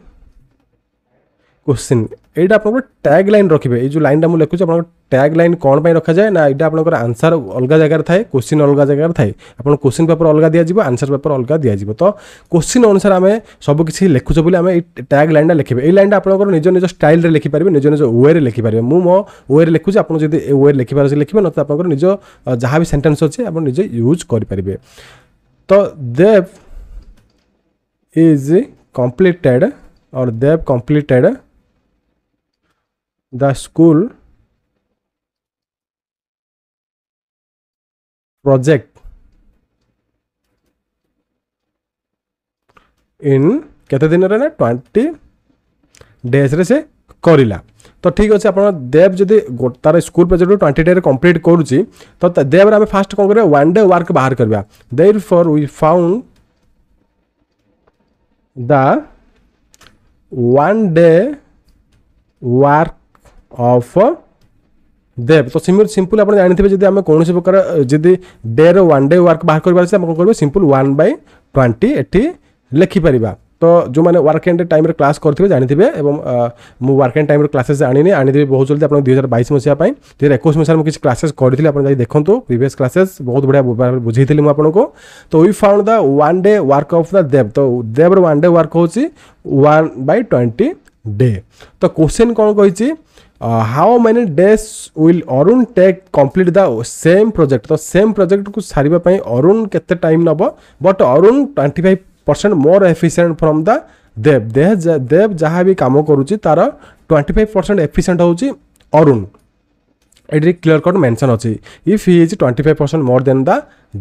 question এইটা আপনার ট্যাগ লাইন রাখবে এই যে লাইনটা মু লেখুছি আপনার ট্যাগ লাইন কোণ পাই রাখা যায় না এটা আপনার আনসার অলগা জায়গার থাকে কোশ্চিন অলগা জায়গার থাকে আপনার কোশ্চিন পেপর অলগা দিয়াযিব আনসার পেপর অলগা দিয়াযিব তো কোশ্চিন অনুসারে আমি সবকিছি লেখুছ বলে আমি এই ট্যাগ লাইনটা লেখিবে এই লাইনটা আপনার নিজ নিজ স্টাইলরে লেখিপারে নিজ নিজ ওয়েরে লেখিপারে মু মো ওয়েরে লেখুছি আপনার যদি ওয়েরে লেখিপার লেখিবে নতুন আপনার নিজ যা বি সেন্টেন্স অছে আপনার নিজে ইউজ করিপারে তো Dev is completed or Dev completed the school project इन के दिन रे ना डेज रे से करा तो ठीक अच्छे आपन देव जदि गोतार स्कूल प्रोजेक्ट ट्वेंटी डे रे कर तो देव रे फास्ट कौन करे वन डे वर्क बाहर करबा therefore we found the work of Dev ତ ସିମ୍ପଲ୍ ଆପଣ ଜାଣିଥିବେ ଯଦି ଆମେ କୌଣସି ପ୍ରକାର ଯଦି ଡେର ୱାନ୍ ଡେ ୱାର୍କ ବାହାର କରିବାର ଅଛି ଆମେ କ'ଣ କରିବୁ ସିମ୍ପଲ୍ ୱାନ୍ ବାଇ ଟ୍ୱେଣ୍ଟି ଏଠି ଲେଖିପାରିବା ତ ଯେଉଁମାନେ ୱାର୍କ ଏଣ୍ଡ ଟାଇମ୍ରେ କ୍ଲାସ୍ କରିଥିବେ ଜାଣିଥିବେ ଏବଂ ମୁଁ ୱାର୍କ ଏଣ୍ଡ ଟାଇମ୍ରେ କ୍ଲାସେସ୍ ଆଣିନି ଆଣିଦେବି ବହୁତ ଜଲ୍ଦି ଆପଣ ଦୁଇ ହଜାର ବାଇଶ ମସିହା ପାଇଁ ଦୁଇ ହଜାର ଏକୋଇଶ ମସିହାରେ ମୁଁ କିଛି କ୍ଲାସେସ୍ କରିଥିଲି ଆପଣ ଯାଇ ଦେଖନ୍ତୁ ପ୍ରିଭିୟସ୍ କ୍ଲାସେସ୍ ବହୁତ ବଢ଼ିଆ ବୁଝେଇଥିଲି ମୁଁ ଆପଣଙ୍କୁ ତ we found the one day work of the Dev ତ ଦେବ୍ର ୱାନ୍ ଡେ ୱାର୍କ ହେଉଛି ୱାନ୍ ବାଇ ଟ୍ୱେଣ୍ଟି ଡେ ତ କୋଶ୍ଚିନ୍ କ'ଣ କହିଛି uh, how many days will arun take complete the same project the same project could sariba pai arun get the time number, but arun 25% more efficient from the dev dev dev jaha bi tara 25% efficient Oji arun ଏଠି clear cut mention ଅଛି if he is twenty five percent more than the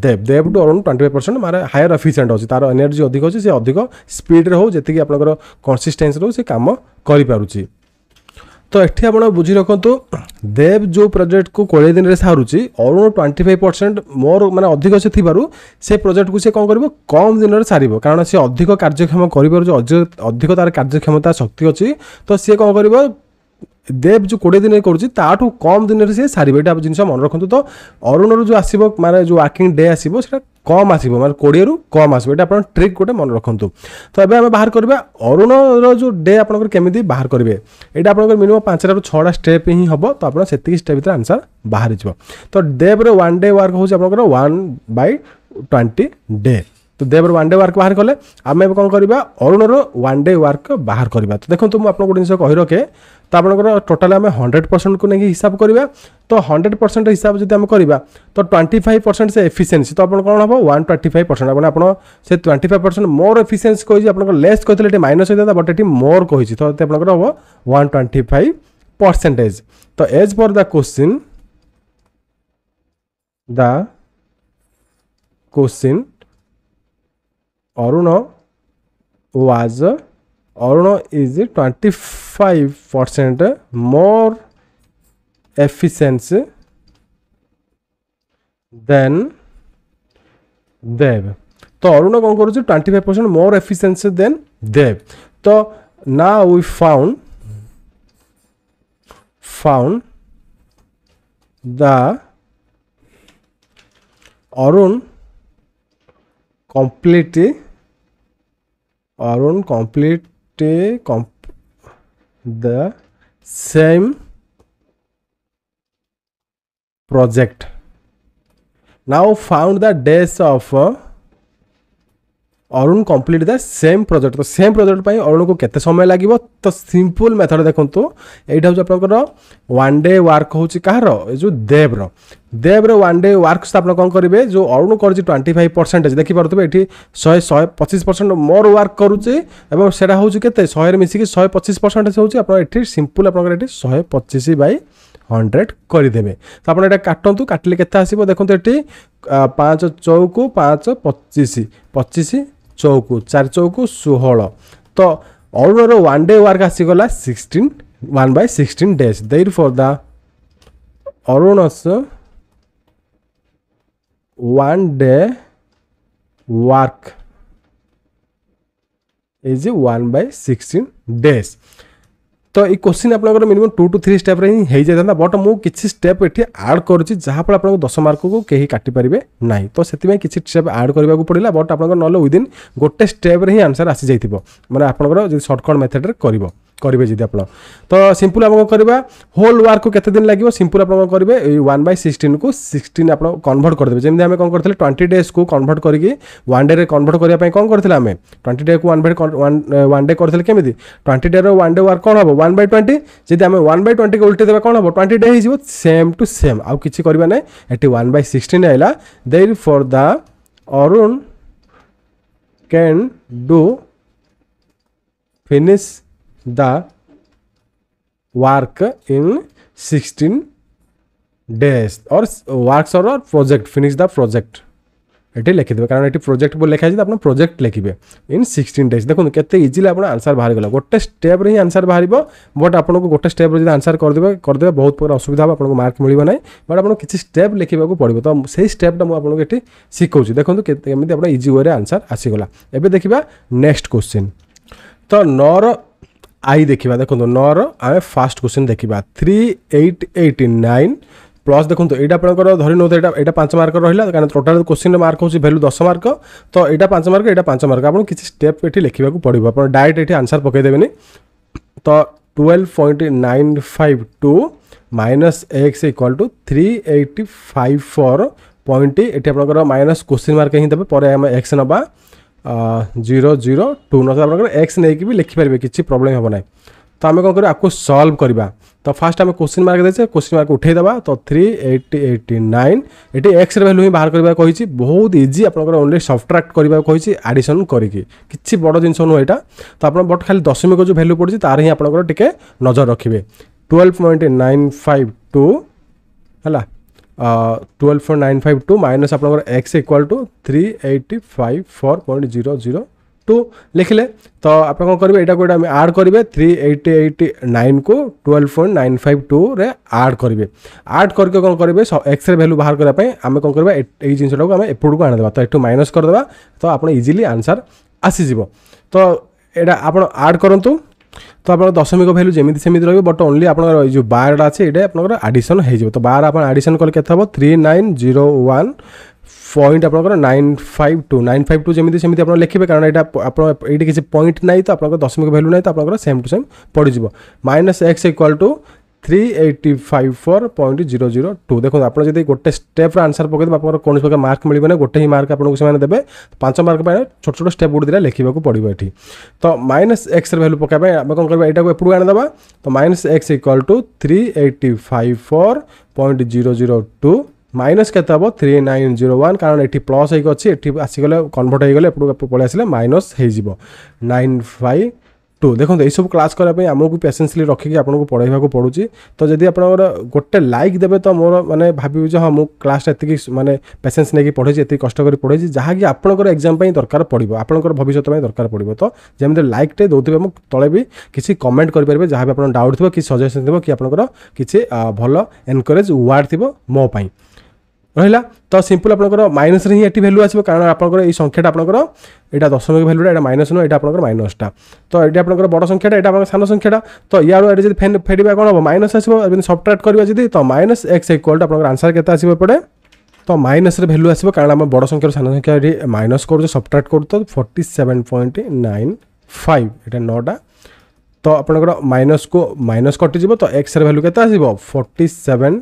Dev Dev to around twenty five percent ମାନେ higher efficient ଅଛି ତା'ର energy ଅଧିକ ଅଛି ସେ ଅଧିକ ସ୍ପିଡ଼ରେ ହେଉ তো ଏଠି ଆପଣ ବୁଝି ରଖନ୍ତୁ ଦେବ ଯେଉଁ ପ୍ରୋଜେକ୍ଟକୁ କୋଡ଼ିଏ ଦିନରେ ସାରୁଛି Arun twenty five percent more ମାନେ ଅଧିକ ସେ ଥିବାରୁ ସେ ପ୍ରୋଜେକ୍ଟକୁ ସେ କ'ଣ କରିବ କମ୍ ଦିନରେ ସାରିବ କାରଣ ସେ ଅଧିକ କାର୍ଯ୍ୟକ୍ଷମ କରିପାରୁଛି ଅଧିକ ତା'ର କାର୍ଯ୍ୟକ୍ଷମତା ଶକ୍ତି ଅଛି ତ ସିଏ କ'ଣ କରିବ দেব যে কোড়িয়ে দিনে করছি তাঠু কম দিনের সে সারিবে এটা জিনিস মনে রাখতু তো অরুণর যে আসব মানে যে ওয়ার্কিং ডে আসব সেটা কম আসব মানে কোড়িয়েরু কম আসব এটা আপনার ট্রিক গোটে মনে রাখতু তো এবার আমি বাহার করা অরুণর যে ডে আপনার কেমিতি বাহার করবে এটা আপনার মিনিমম পাঁচটা ছটা স্টেপ হি হব তো আপনার সেত স্টেপ ভিতরে আনসার বাহারি যাব তো ডেপরে ওয়ান ডে ওয়ার্ক হচ্ছে আপনার ওয়ান বাই টোয়েন্টি ডে তো দেবর ওয়ান ডে ওয়ার্ক বাহার কলে আমি এবার কম করা অরুণর ওয়ান ডে ওয়ার্ক বাহার করা তো দেখুন মু আপনার গোটে জিনিস কহি রকে তো আপনার টোটাল আমি হন্ড্রেড পরসেন্টকে নিয়ে হিসাব করা তো হন্ড্রেড পরসেন্ট হিসাব যদি আমি করা তো টোয়েন্টি ফাইভ পরসেন্ট সে এফিসিয়েন্সি তো আপনার কম হব ওয়ান টোয়েন্টি ফাইভ পরসেন্ট আপনার আপনার সে twenty five percent more efficiency কী আপনার লেস কে এটি মাইনস হয়ে বট এটি মোর কী তো আপনার হব one twenty five percentage. So as per the question, the question Aruna was Aruno is 25% more efficient than Dev. So Aruno concurs 25% more efficient than Dev. So now we found found the Arun complete Arun complete stay comp the same project now found the days of uh, Arun complete the same project তো same project পাই অরুণকে কেতে সময় লাগিব তো simple method দেখন্তু এইটা হচ্ছে আপনার ওয়ান ডে ওয়ার্ক হচ্ছে কাহার এই যে দেবর দেବ୍ର ୱାନ୍ ଡେ ୱାର୍କସ୍ ଆପଣ କ'ଣ କରିବେ ଯେଉଁ ଅରୁଣ କରୁଛି ଟ୍ୱେଣ୍ଟି ଫାଇଭ୍ ପରସେଣ୍ଟେଜ୍ ଦେଖିପାରୁଥିବେ ଏଠି ଶହେ ଶହେ ପଚିଶ ପରସେଣ୍ଟ ମୋର ୱାର୍କ କରୁଛି ଏବଂ ସେଇଟା ହେଉଛି କେତେ ଶହେରେ ମିଶିକି ଶହେ ପଚିଶ ପରସେଣ୍ଟେଜ୍ ହେଉଛି ଆପଣ ଏଠି ସିମ୍ପୁଲ୍ ଆପଣଙ୍କର ଏଠି ଶହେ ପଚିଶ ବାଇ ହଣ୍ଡ୍ରେଡ଼ କରିଦେବେ ତ ଆପଣ ଏଇଟା କାଟନ୍ତୁ କାଟିଲେ କେତେ ଆସିବ ଦେଖନ୍ତୁ ଏଠି ପାଞ୍ଚ ଚଉକୁ ପାଞ୍ଚ ପଚିଶ ପଚିଶ ଚଉକୁ ଚାରି ଚଉକୁ ଷୋହଳ ତ ଅରୁଣର ୱାନ୍ ଡେ ୱାର୍କ ଆସିଗଲା sixteen one by sixteen days therefore the Arun's one day work is 1 by 16 days तो ये क्वेश्चन आप minimum two to three step ही जाता बट मुझे स्टेप ये आड करुच्ची जहाँफल आप दस मार्क को कहीं काटिपारे ना तो से किसी स्टेप आड करा पड़ा बट आप ना विदिन गोटे स्टेप आंसर आसी जाइए मैंने आप सर्टकट मेथड कर କରିବେ ଯଦି ଆପଣ ତ ସିମ୍ପୁଲ୍ ଆପଣଙ୍କ କରିବା ହୋଲ୍ ୱାର୍କକୁ କେତେ ଦିନ ଲାଗିବ ସିମ୍ପୁଲ୍ ଆପଣଙ୍କ କରିବେ ଏଇ ୱାନ୍ ବାଇ ସିକ୍ସଟିନ୍କୁ ସିକ୍ସଟିନ୍ ଆପଣ କନଭର୍ଟ କରିଦେବେ ଯେମିତି ଆମେ କ'ଣ କରିଥିଲେ ଟ୍ୱେଣ୍ଟି ଡେଜ୍କୁ କନଭର୍ଟ କରିକି ୱାନ୍ ଡେରେ କନଭର୍ଟ କରିବା ପାଇଁ କ'ଣ କରିଥିଲେ ଆମେ ଟ୍ୱେଣ୍ଟି ଡେକୁ ୱାନ୍ ବାଇ ୱାନ୍ ଡେ କରିଥିଲେ କେମିତି ଟ୍ୱେଣ୍ଟି ଡେର ୱାନ୍ ଡେ ୱାର୍କ କ'ଣ ହେବ ୱାନ୍ ବାଇ ଟ୍ୱେଣ୍ଟି ଯଦି ଆମେ ୱାନ୍ ବାଇ ଟ୍ୱେଣ୍ଟିକୁ ଉଲ୍ଟି ଦେବା କ'ଣ ହେବ ଟ୍ୱେଣ୍ଟି ଡେ ହେଇଯିବ ସେମ୍ ଟୁ ସେମ୍ ଆଉ କିଛି କରିବା ନାହିଁ ଏଠି ୱାନ୍ ବାଇ ସିକ୍ସଟିନ୍ ଆଇଲା therefore the Arun can do finish the work in 16 days or works or project finish the project এটি লেখিদেবে কারণ এটি প্রোজেক্ট বলে লেখা আছে আপনার প্রোজেক্ট লেখিবে ইন সিক্সটিন ডেজ দেখুন কেতে ইজিলি আপনার আনসার বাহারি গলা গোটে স্টেপ্রে হি আনসার বাহারিব বট আপনার গোটে স্টেপ্রে যদি আনসার করদেবে করদেবে বহুত প্রকার অসুবিধা হব আপনার মার্ক মিলব না বট আপনার কিছু স্টেপ লেখিবাক পড়ব তো সেই স্টেপটা মু আপনার এটি শিখাউছি দেখুন কেমন আপনার ইজি ওয়ে আনসার আসিগলা এবে দেখিবা নেক্সট কোশ্চিন তো নর आई देखा देखो नर आम फास्ट क्वेश्चन देखा three eight eight nine plus देखो यहाँ तो आपंकर नौ तो पांच मार्क रहा कहीं टोटाल क्वेश्चन मार्क हो भैल्यू दस मार्क तो यहाँ पांच मार्क यहाँ पांच मार्क आपको किसी स्टेप ये लिखा पड़ो आप डायरेक्ट ये आंसर पकईदेवे तो twelve point nine five two minus x equal to three eight five four point ये आप माइनस क्वेश्चन मार्क हिंदे पर एक्स नवा জিরো জিरो ଟୁ ନଥ ଆପଣଙ୍କର ଏକ୍ସ ନେଇକି ବି ଲେଖିପାରିବେ କିଛି ପ୍ରୋବ୍ଲେମ୍ ହେବ ନାହିଁ ତ ଆମେ କ'ଣ କରିବା ଆକୁ ସଲ୍ଭ କରିବା ତ ଫାର୍ଷ୍ଟ ଆମେ କୋଶ୍ଚିନ୍ ମାର୍କ ଦେଇଛେ କୋଶ୍ଚିନ୍ ମାର୍କ ଉଠାଇଦେବା ତ ଥ୍ରୀ ଏଇଟି ଏଇଟି ନାଇନ୍ ଏଠି ଏକ୍ସର ଭ୍ୟାଲ୍ୟୁ ହିଁ ବାହାର କରିବା କହିଛି ବହୁତ ଇଜି ଆପଣଙ୍କର ଓନ୍ଲି ସଫ୍ଟ୍ରାକ୍ଟ କରିବାକୁ କହିଛି ଆଡ଼ିସନ୍ କରିକି କିଛି ବଡ଼ ଜିନିଷ ନୁହଁ ଏଇଟା ତ ଆପଣ ବଟ୍ ଖାଲି ଦଶମିକ ଯେଉଁ ଭ୍ୟାଲ୍ୟୁ ପଡ଼ୁଛି ତାର ହିଁ ଆପଣଙ୍କର ଟିକେ ନଜର ରଖିବେ twelve point nine five two ହେଲା twelve four nine five two minus आप x equal to three eight five four point zero zero two লিখলে তো আপনি কম করবে এটা গোটা আমি আড করবে থ্রি এইটি এইটি নাইন কু টুয়েলভ পয়েন্ট নাইন ফাইভ টুরে আড করবে আড করকে কম করবে এক্সরে ভ্যালু বাহার করা আমি কম করবা এই জিনিসটাকে আমি এপটকু আনিদেবা তো এটু মাইনস করেদেবা তো আপনার ইজিলি আনসার আসিযোগ তো এটা আপনার আড করতু তো আপনার দশমিক ভ্যালু যেমি সেমিতি রহব বট ওনলি আপনার এই যে বারটা আছে এটা আপনার আডিশন হয়ে যাব তো বার আপনার আডিশন কলে কত হব three nine zero one point আপনার nine five two nine five two যেমি সেমি আপনার লিখবে কারণ এটা আপনার এইটি কিছু পয়েন্ট নাই তো আপনার দশমিক ভ্যালু নাই তো আপনার সেম টু সেম পড়িযোগ minus x equal to three eighty five four point zero zero two ଦେଖନ୍ତୁ ଆପଣ ଯଦି ଗୋଟେ ଷ୍ଟେପ୍ର ଆନ୍ସର୍ ପକାଇଦେବେ ଆପଣଙ୍କର କୌଣସି ପ୍ରକାର ମାର୍କ ମିଳିବ ନାହିଁ ଗୋଟେ ହିଁ ମାର୍କ ଆପଣଙ୍କୁ ସେମାନେ ଦେବେ ପାଞ୍ଚ ମାର୍କ ପାଇଁ ଛୋଟ ଛୋଟ ଷ୍ଟେପ୍ ଗୋଟେ ଦୁଇଟା ଲେଖିବାକୁ ପଡ଼ିବ ଏଠି ତ ମାଇନସ୍ ଏକ୍ସର ଭ୍ୟାଲୁ ପକାଇବା ପାଇଁ ଆମେ କ'ଣ କରିବା ଏଇଟାକୁ ଏପଟକୁ ଆଣିଦେବା ତ minus x equal to three eighty five four point zero zero two minus কেতে হব থ্রি নাইন জিরো ওয়ান কারণ এটি প্লস হয়ে অছি এটি আসিগলে কনভর্ট হয়ে গেলে এপটু পড়ে আসলে মাইনস হয়ে যাব নাইন ফাইভ টু দেখুন এইসব ক্লাସ୍ କରିବା ପାଇଁ ଆମକୁ ପେସେନ୍ସଲି ରଖିକି ଆପଣଙ୍କୁ ପଢ଼ାଇବାକୁ ପଡ଼ୁଛି ତ ଯଦି ଆପଣଙ୍କର ଗୋଟେ ଲାଇକ୍ ଦେବେ ତ ମୋର ମାନେ ଭାବିବି ଯେ ହଁ ମୁଁ କ୍ଲାସ୍ଟା ଏତିକି ମାନେ ପେସେନ୍ସ ନେଇକି ପଢ଼େଇଛି ଏତିକି କଷ୍ଟ କରି ପଢ଼େଇଛି ଯାହାକି ଆପଣଙ୍କର ଏକ୍ଜାମ୍ ପାଇଁ ଦରକାର ପଡ଼ିବ ଆପଣଙ୍କର ଭବିଷ୍ୟତ ପାଇଁ ଦରକାର ପଡ଼ିବ ତ ଯେମିତି ଲାଇକ୍ଟେ ଦେଉଥିବେ ମୁଁ ତଳେ ବି କିଛି କମେଣ୍ଟ କରିପାରିବେ ଯାହା ବି ଆପଣଙ୍କ ଡାଉଟ୍ ଥିବ କି ସଜେସନ୍ ଥିବ କି ଆପଣଙ୍କର କିଛି ଭଲ ଏନକରେଜ୍ ୱାର୍ଡ଼ ଥିବ ମୋ ପାଇଁ ରହିଲା ତ ସିମ୍ପଲ୍ ଆପଣଙ୍କର ମାଇନସ୍ରେ ହିଁ ଏଠି ଭ୍ୟାଲୁ ଆସିବ କାରଣ ଆପଣଙ୍କର ଏଇ ସଂଖ୍ୟାଟା ଆପଣଙ୍କର ଏଇଟା ଦଶମିକ ଭ୍ୟାଲୁଟା ଏଇଟା ମାଇନସ୍ ନୁହଁ ଏଇଟା ଆପଣଙ୍କର ମାଇନସ୍ଟା ତ ଏଇଟା ଆପଣଙ୍କର ବଡ଼ ସଂଖ୍ୟାଟା ଏଇଟା ଆପଣଙ୍କର ସାନ ସଂଖ୍ୟାଟା ତ ଇଆଡ଼ୁ ଏଠି ଯଦି ଫେନ୍ ଫେରିବା କ'ଣ ହେବ ମାଇନସ୍ ଆସିବ ଏବଂ ସଫ୍ଟ୍ରାକ୍ଟ କରିବା ଯଦି ତ ମାଇନସ୍ ଏକ୍ସ ଇକ୍ୱାଲ୍ ଆପଣଙ୍କର ଆନ୍ସର୍ କେତେ ଆସିବ ଏପଟେ ତ ମାଇନସ୍ରେ ଭ୍ୟାଲୁ ଆସିବ କାରଣ ଆମେ ବଡ଼ ସଂଖ୍ୟାରୁ ସାନ ସଂଖ୍ୟା ଏଠି ମାଇନସ୍ କରୁଛୁ ସବଟ୍ରାକ୍ଟ କରୁ ତ forty seven point nine five ଏଇଟା ନଅଟା ତ ଆପଣଙ୍କର ମାଇନସ୍କୁ ମାଇନସ୍ କଟିଯିବ ତ ଏକ୍ସର ଭ୍ୟାଲୁ କେତେ ଆସିବ forty seven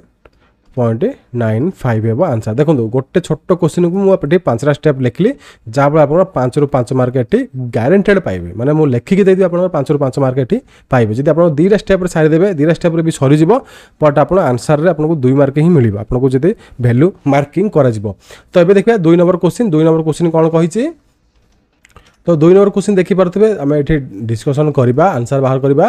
point nine five ହେବ ଆନ୍ସର୍ ଦେଖନ୍ତୁ ଗୋଟେ ଛୋଟ କୋଶ୍ଚିନ୍କୁ ମୁଁ ଏଠି ପାଞ୍ଚଟା ଷ୍ଟେପ୍ ଲେଖିଲି ଯାହାଫଳରେ ଆପଣ ପାଞ୍ଚରୁ ପାଞ୍ଚ ମାର୍କ ଏଠି ଗ୍ୟାରେଣ୍ଟେଡ଼ ପାଇବେ ମାନେ ମୁଁ ଲେଖିକି ଦେଇଦେବି ଆପଣ ପାଞ୍ଚରୁ ପାଞ୍ଚ ମାର୍କ ଏଠି ପାଇବେ ଯଦି ଆପଣ ଦୁଇଟା ଷ୍ଟେପ୍ରେ ସାରିଦେବେ ଦୁଇଟା ଷ୍ଟେପ୍ରେ ବି ସରିଯିବ ବଟ୍ ଆପଣ ଆନ୍ସର୍ରେ ଆପଣଙ୍କୁ ଦୁଇ ମାର୍କ ହିଁ ମିଳିବ ଆପଣଙ୍କୁ ଯଦି ଭ୍ୟାଲ୍ୟୁ ମାର୍କିଂ କରାଯିବ ତ ଏବେ ଦେଖିବା ଦୁଇ ନମ୍ବର କୋଶ୍ଚିନ୍ ଦୁଇ ନମ୍ବର କୋଶ୍ଚିନ୍ କ'ଣ କହିଛି ତ ଦୁଇ ନମ୍ବର କୋଶ୍ଚିନ୍ ଦେଖିପାରୁଥିବେ ଆମେ ଏଠି ଡିସ୍କସନ୍ କରିବା ଆନ୍ସର୍ ବାହାର କରିବା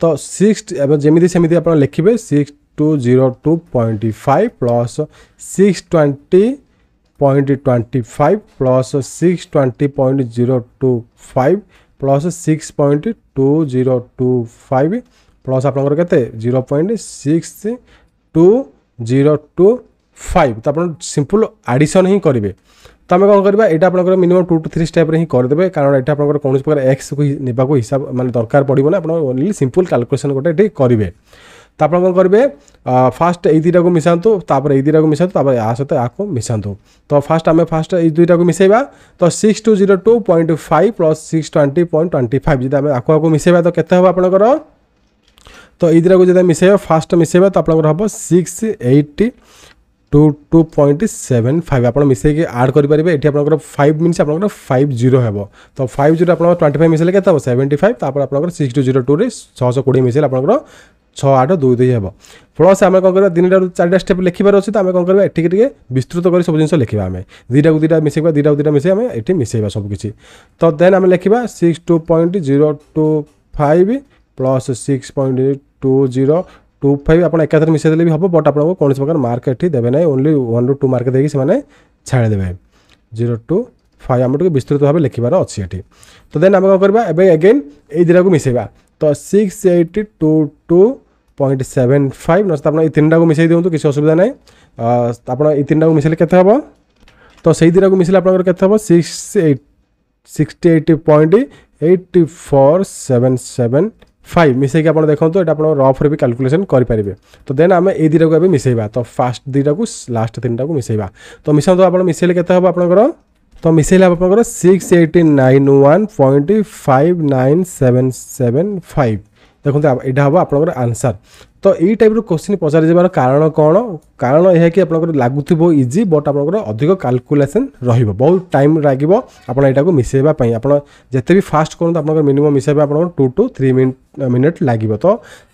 ତ ସିକ୍ସ ଯେମିତି ସେମିତି ଆପଣ ଲେଖିବେ six 202.5 plus 620.25 plus 620.025 plus 6.2025 plus আপনার কেতে 0.6205 তো আপনার সিম্পল আডিশন হি করবে তো আমি কম করা এটা আপনার মিনিমম টু টু থ্রি স্টেপ্রে হি করেদেবে কারণ এটা আপনার কোণী প্রকার এক্স নেওয়া হিসাব মানে দরকার পড়ব না আপনার ওনলি সিম্পল ক্যালকুলেসন গোটে এটি করবে তারপর আমার করবে ফার্স্ট এই দুইটাকে মিশান্তু তারপরে এই দুইটাকে মিশান্তু তারপরে আ সহ আকু মিশান্তু তো ফার্স্ট আমি ফার্স্ট এই দুইটাকে মিশাইবা তো six two zero two point five plus six twenty point twenty five যদি আমি আকু আকু মিশাইবা তো কেতে হব আপনার ତ ଏଇ ଦୁଇଟାକୁ ଯଦି ମିଶାଇବା ଫାଷ୍ଟ ମିଶାଇବା ତ ଆପଣଙ୍କର ହେବ six eight two two point seven five ଆପଣ ମିଶାଇକି ଆଡ଼୍ କରିପାରିବେ ଏଠି ଆପଣଙ୍କର ଫାଇଭ୍ ମିନ୍ସ ଆପଣଙ୍କର ଫାଇଭ୍ ଜିରୋ ହେବ ତ ଫାଇଭ୍ ଜିରୋ ଆପଣଙ୍କର ଟ୍ୱେଣ୍ଟି ଫାଇଭ୍ ମିଶାଇଲେ କେତେ ହେବ ସେଭେଣ୍ଟି ଫାଇଭ୍ ତାପରେ ଆପଣଙ୍କର ସିକ୍ସ ଟୁ ଜିରୋ ଟୁରେ ଛଅଶହ କୋଡ଼ିଏ ମିଶାଇଲେ ଆପଣଙ୍କର ଛଅ ଆଠ ଦୁଇ ଦୁଇ ହେବ ପ୍ଲସ୍ ଆମେ କ'ଣ କରିବା ତିନିଟାରୁ ଚାରିଟା ଷ୍ଟେପ୍ ଲେଖିବାର ଅଛି ତ ଆମେ କ'ଣ କରିବା ଏଠିକି ଟିକେ ବିସ୍ତୃତ କରି ସବୁ ଜିନିଷ ଲେଖିବା ଆମେ ଦୁଇଟାକୁ ଦୁଇଟା ମିଶାଇବା ଦୁଇଟାକୁ ଦୁଇଟା ମିଶାଇ ଆମେ ଏଠି ମିଶାଇବା ସବୁ କିଛି ତ ଦେନ୍ ଆମେ ଲେଖିବା six two point zero two five plus six point two zero two five ଆପଣ ଏକାଥରେ ମିଶାଇ ଦେଲେ ବି ହେବ ବଟ୍ ଆପଣଙ୍କୁ କୌଣସି ପ୍ରକାର ମାର୍କ ଏଠି ଦେବେ ନାହିଁ ଓନ୍ଲି ୱାନ୍ରୁ ଟୁ ମାର୍କ ଦେଇକି ସେମାନେ ଛାଡ଼ିଦେବେ ଜିରୋ ଟୁ ଫାଇଭ୍ ଆମେ ଟିକେ ବିସ୍ତୃତ ଭାବେ ଲେଖିବାର ଅଛି ଏଠି ତ ଦେନ୍ ଆମେ କ'ଣ କରିବା ଏବେ ଏଗେନ୍ ଏଇ ଦୁଇଟାକୁ ମିଶାଇବା ତ ସିକ୍ସ ଏଇଟ୍ ଟୁ ଟୁ 0.75เนาะ આપણો આ 3 ડા કો મિસેઈ દઉં તો કઈ ઓસભિધા નહી આપણો આ 3 ડા કો મિસેલે કેતો હો તો સહી દિરા કો મિસેલા આપણો કેતો હો 68 68.84775 મિસેઈ કે આપણો દેખતો એ આપણો રફ રે બી કેલ્ક્યુલેશન કરી પરિબે તો ધેન અમે એ દિરા કો મિસેઈ બા તો ફાસ્ટ દિરા કો લાસ્ટ 3 ડા કો મિસેઈ બા તો મિસે તો આપણો મિસેલે કેતો હો આપણો તો મિસેલા આપણો 6891.59775 দেখুন এটা হব আপনার আনসার ତ ଏଇ ଟାଇପ୍ର କୋଶ୍ଚିନ୍ ପଚାରିଯିବାର କାରଣ କ'ଣ କାରଣ ଏହାକି ଆପଣଙ୍କର ଲାଗୁଥିବ ଇଜି ବଟ୍ ଆପଣଙ୍କର ଅଧିକ କାଲକୁଲେସନ୍ ରହିବ ବହୁତ ଟାଇମ୍ ଲାଗିବ ଆପଣ ଏଇଟାକୁ ମିଶାଇବା ପାଇଁ ଆପଣ ଯେତେ ବି ଫାଷ୍ଟ କରନ୍ତୁ ଆପଣଙ୍କର ମିନିମମ୍ ମିଶାଇବା ଆପଣଙ୍କର two to three minute minute ଲାଗିବ ତ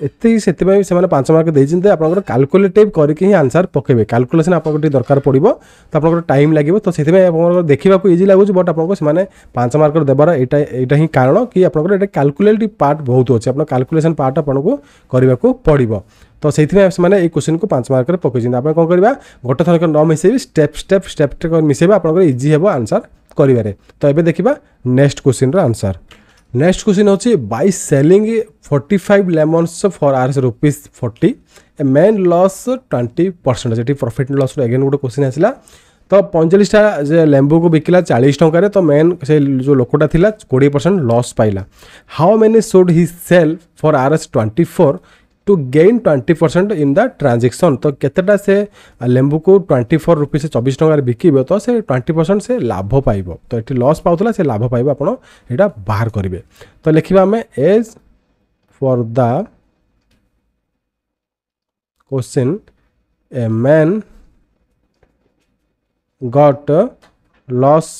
ଏତେ ସେଥିପାଇଁ ସେମାନେ ପାଞ୍ଚ ମାର୍କ ଦେଇଛନ୍ତି ଆପଣଙ୍କର କାଲକୁଲେଟିଭ୍ କରିକି ହିଁ ଆନ୍ସର୍ ପକାଇବେ କାଲକୁଲେସନ୍ ଆପଣଙ୍କର ଟିକେ ଦରକାର ପଡ଼ିବ ତ ଆପଣଙ୍କର ଟାଇମ୍ ଲାଗିବ ତ ସେଥିପାଇଁ ଆପଣଙ୍କର ଦେଖିବାକୁ ଇଜି ଲାଗୁଛି ବଟ୍ ଆପଣଙ୍କୁ ସେମାନେ ପାଞ୍ଚ ମାର୍କର ଦେବାର ଏଇଟା ଏଇଟା ହିଁ କାରଣ କି ଆପଣଙ୍କର ଏଇଟା କାଲକୁଲେଟିଭ୍ ପାର୍ଟ ବହୁତ ଅଛି ଆପଣ କାଲକୁଲେସନ୍ ପାର୍ଟ ଆପଣଙ୍କୁ କରିବାକୁ ପଡ଼ିବ ତ ସେଇଥିପାଇଁ ସେମାନେ ଏଇ କୋଶ୍ଚିନ୍କୁ ପାଞ୍ଚ ମାର୍କରେ ପକାଇଛନ୍ତି ଆପଣ କ'ଣ କରିବା ଗୋଟେ ଥରକ ନ ମିଶାଇବି ଷ୍ଟେପ୍ ଷ୍ଟେପ୍ ଷ୍ଟେପ୍ ମିଶାଇବେ ଆପଣଙ୍କର ଇଜି ହେବ ଆନ୍ସର୍ କରିବାରେ ତ ଏବେ ଦେଖିବା ନେକ୍ସଟ କୋଶ୍ଚିନ୍ର ଆନ୍ସର୍ ନେକ୍ସଟ କୋଶ୍ଚିନ୍ ହେଉଛି by selling forty five lemons for Rs rupees forty a man loss twenty percent ସେଠି ପ୍ରଫିଟ୍ ଲସ୍ର ଏଗେନ୍ ଗୋଟେ କୋଶ୍ଚିନ୍ ଆସିଲା ତ ପଇଁଚାଳିଶଟା ଯେ ଲେମ୍ବୁକୁ ବିକିଲା ଚାଳିଶ ଟଙ୍କାରେ ତ ମେନ୍ ସେ ଯେଉଁ ଲୋକଟା ଥିଲା କୋଡ଼ିଏ ପରସେଣ୍ଟ ଲସ୍ ପାଇଲା how many should he sell for R S twenty four to gain twenty percent in the transaction तो केतेटा से लेम्बू को ट्वेंटी फोर रुपीज चबीस टकर बिकब तो से ट्वेंटी परसेंट से लाभ पाइब तो ये लस पाला से लाभ पाइब आप यहाँ बाहर करेंगे तो लिखा आम as per the question a man got loss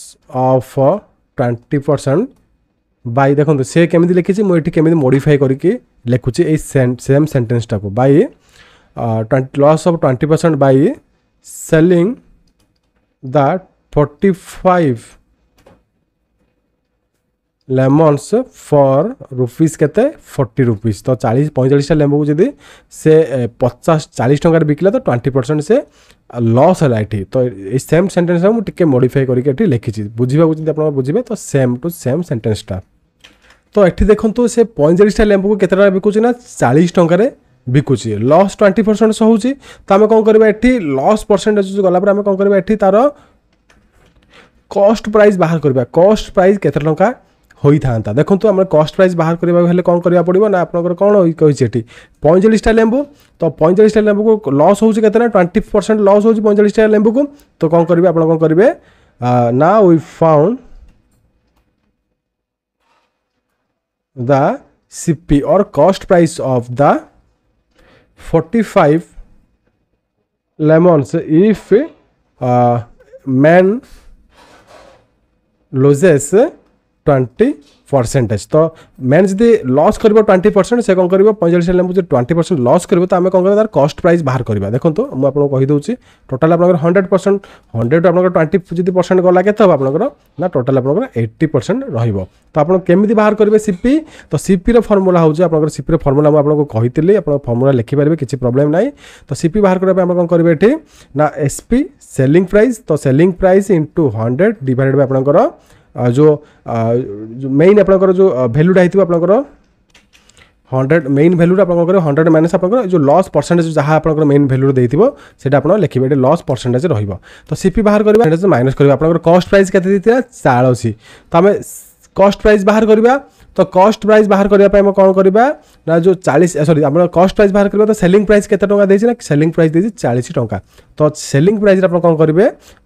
of twenty percent by देखो सी केमी लिखी मुझे केमी मोडिफाई करके ଲେଖୁଛି ଏଇ ସେମ୍ ସେଣ୍ଟେନ୍ସଟାକୁ by loss of twenty percent by selling the forty five lemons for rupees କେତେ ଫର୍ଟି ରୁପିଜ୍ ତ ଚାଳିଶ ପଇଁଚାଳିଶଟା ଲେମ୍ବୁକୁ ଯଦି ସେ ପଚାଶ ଚାଳିଶ ଟଙ୍କାରେ ବିକିଲା ତ ଟ୍ୱେଣ୍ଟି ପରସେଣ୍ଟ ସେ ଲସ୍ ହେଲା ଏଠି ତ ଏଇ ସେମ୍ ସେଣ୍ଟେନ୍ସଟା ମୁଁ ଟିକେ ମୋଡ଼ିଫାଏ କରିକି ଏଠି ଲେଖିଛି ବୁଝିବାକୁ ଯଦି ଆପଣ ବୁଝିବେ ତ ସେମ୍ ଟୁ ସେମ୍ ସେଣ୍ଟେନ୍ସଟା ତ ଏଠି ଦେଖନ୍ତୁ ସେ ପଇଁଚାଳିଶଟା ଲେମ୍ବୁକୁ କେତେ ଟଙ୍କା ବିକୁଛି ନା ଚାଳିଶ ଟଙ୍କାରେ ବିକୁଛି ଲସ୍ ଟ୍ୱେଣ୍ଟି ପରସେଣ୍ଟ ହେଉଛି ତ ଆମେ କ'ଣ କରିବା ଏଠି ଲସ୍ ପରସେଣ୍ଟେଜ୍ ଗଲାପରେ ଆମେ କ'ଣ କରିବା ଏଠି ତା'ର କଷ୍ଟ ପ୍ରାଇସ୍ ବାହାର କରିବା କଷ୍ଟ ପ୍ରାଇସ୍ କେତେ ଟଙ୍କା ହୋଇଥାନ୍ତା ଦେଖନ୍ତୁ ଆମର କଷ୍ଟ ପ୍ରାଇସ୍ ବାହାର କରିବାକୁ ହେଲେ କ'ଣ କରିବାକୁ ପଡ଼ିବ ନା ଆପଣଙ୍କର କ'ଣ କହିଛି ଏଠି ପଇଁଚାଳିଶଟା ଲେମ୍ବୁ ତ ପଇଁଚାଳିଶଟା ଲେମ୍ବୁକୁ ଲସ୍ ହେଉଛି କେତେ ନା ଟ୍ୱେଣ୍ଟି ପରସେଣ୍ଟ ଲସ୍ ହେଉଛି ପଇଁଚାଳିଶଟା ଲେମ୍ବୁକୁ ତ କ'ଣ କରିବେ ଆପଣ କ'ଣ କରିବେ ନା we found the CP or cost price of the 45 lemons if uh, man loses twenty percentage ତ ମେନ୍ ଯଦି ଲସ୍ କରିବ ଟ୍ୱେଣ୍ଟି ପରସେଣ୍ଟ ସେ କ'ଣ କରିବ ପଇଁଚାଳିଶ ଲେମ୍ବୁ ମୁଁ ଯଦି ଟ୍ୱେଣ୍ଟି ପରସେଣ୍ଟ ଲସ୍ କରିବ ତ ଆମେ କ'ଣ କରିବା ତା'ର କଷ୍ଟ ପ୍ରାଇସ୍ ବାହାର କରିବା ଦେଖନ୍ତୁ ମୁଁ ଆପଣଙ୍କୁ କହିଦେଉଛି ଟୋଟାଲ୍ ଆପଣଙ୍କର ହଣ୍ଡ୍ରେଡ଼୍ ପରସେଣ୍ଟ ହଣ୍ଡ୍ରେଡ଼୍ ଆପଣଙ୍କର ଟ୍ୱେଣ୍ଟି ଯଦି ପରସେଣ୍ଟ ଗଲା କେତେ ହେବ ଆପଣଙ୍କର ନା ଟୋଟାଲ୍ ଆପଣଙ୍କର ଏଇଟି ପରସେଣ୍ଟ ରହିବ ତ ଆପଣ କେମିତି ବାହାର କରିବେ ସିପି ତ ସିପିର ଫର୍ମୁଲା ହେଉଛି ଆପଣଙ୍କର ସିପିର ଫର୍ମୁଲା ମୁଁ ଆପଣଙ୍କୁ କହିଥିଲି ଆପଣ ଫର୍ମୁଲା ଲେଖିପାରିବେ କିଛି ପ୍ରୋବ୍ଲେମ୍ ନାହିଁ ତ ସିପି ବାହାର କରିବା ପାଇଁ ଆପଣ କ'ଣ କରିବେ ଏଠି ନା ଏସ୍ପି ସେଲିଂ ପ୍ରାଇସ୍ ତ selling price into hundred divided by ଆପଣଙ୍କର ଯେଉଁ ମେନ୍ ଆପଣଙ୍କର ଯେଉଁ ଭ୍ୟାଲୁଟା ହେଇଥିବ ଆପଣଙ୍କର ହଣ୍ଡ୍ରେଡ଼ ମେନ୍ ଭ୍ୟାଲୁଟା ଆପଣଙ୍କର ହଣ୍ଡ୍ରେଡ଼ ମାଇନସ୍ ଆପଣଙ୍କର ଯେଉଁ ଲସ୍ ପରସେଣ୍ଟେଜ୍ ଯାହା ଆପଣଙ୍କର ମେନ୍ ଭ୍ୟାଲୁରେ ଦେଇଥିବ ସେଇଟା ଆପଣ ଲେଖିବେ ଏଠି ଲସ୍ ପରସେଣ୍ଟେଜ୍ ରହିବ ତ ସିପି ବାହାର କରିବା ମାଇନସ୍ କରିବା ଆପଣଙ୍କର କଷ୍ଟ ପ୍ରାଇସ୍ କେତେ ଦେଇଥିଲା ଚାଳିଶ ତ ଆମେ କଷ୍ଟ ପ୍ରାଇସ୍ ବାହାର କରିବା ତ କଷ୍ଟ ପ୍ରାଇସ୍ ବାହାର କରିବା ପାଇଁ ଆମେ କ'ଣ କରିବା ନା ଯେଉଁ ଚାଳିଶ ସରି ଆମର କଷ୍ଟ ପ୍ରାଇସ୍ ବାହାର କରିବା ତ ସେଲିଂ ପ୍ରାଇସ୍ କେତେ ଟଙ୍କା ଦେଇଛି ନା ସେଲିଂ ପ୍ରାଇସ୍ ଦେଇଛି ଚାଳିଶ ଟଙ୍କା ତ ସେଲିଂ ପ୍ରାଇସ୍ରେ ଆପଣ କ'ଣ କରିବେ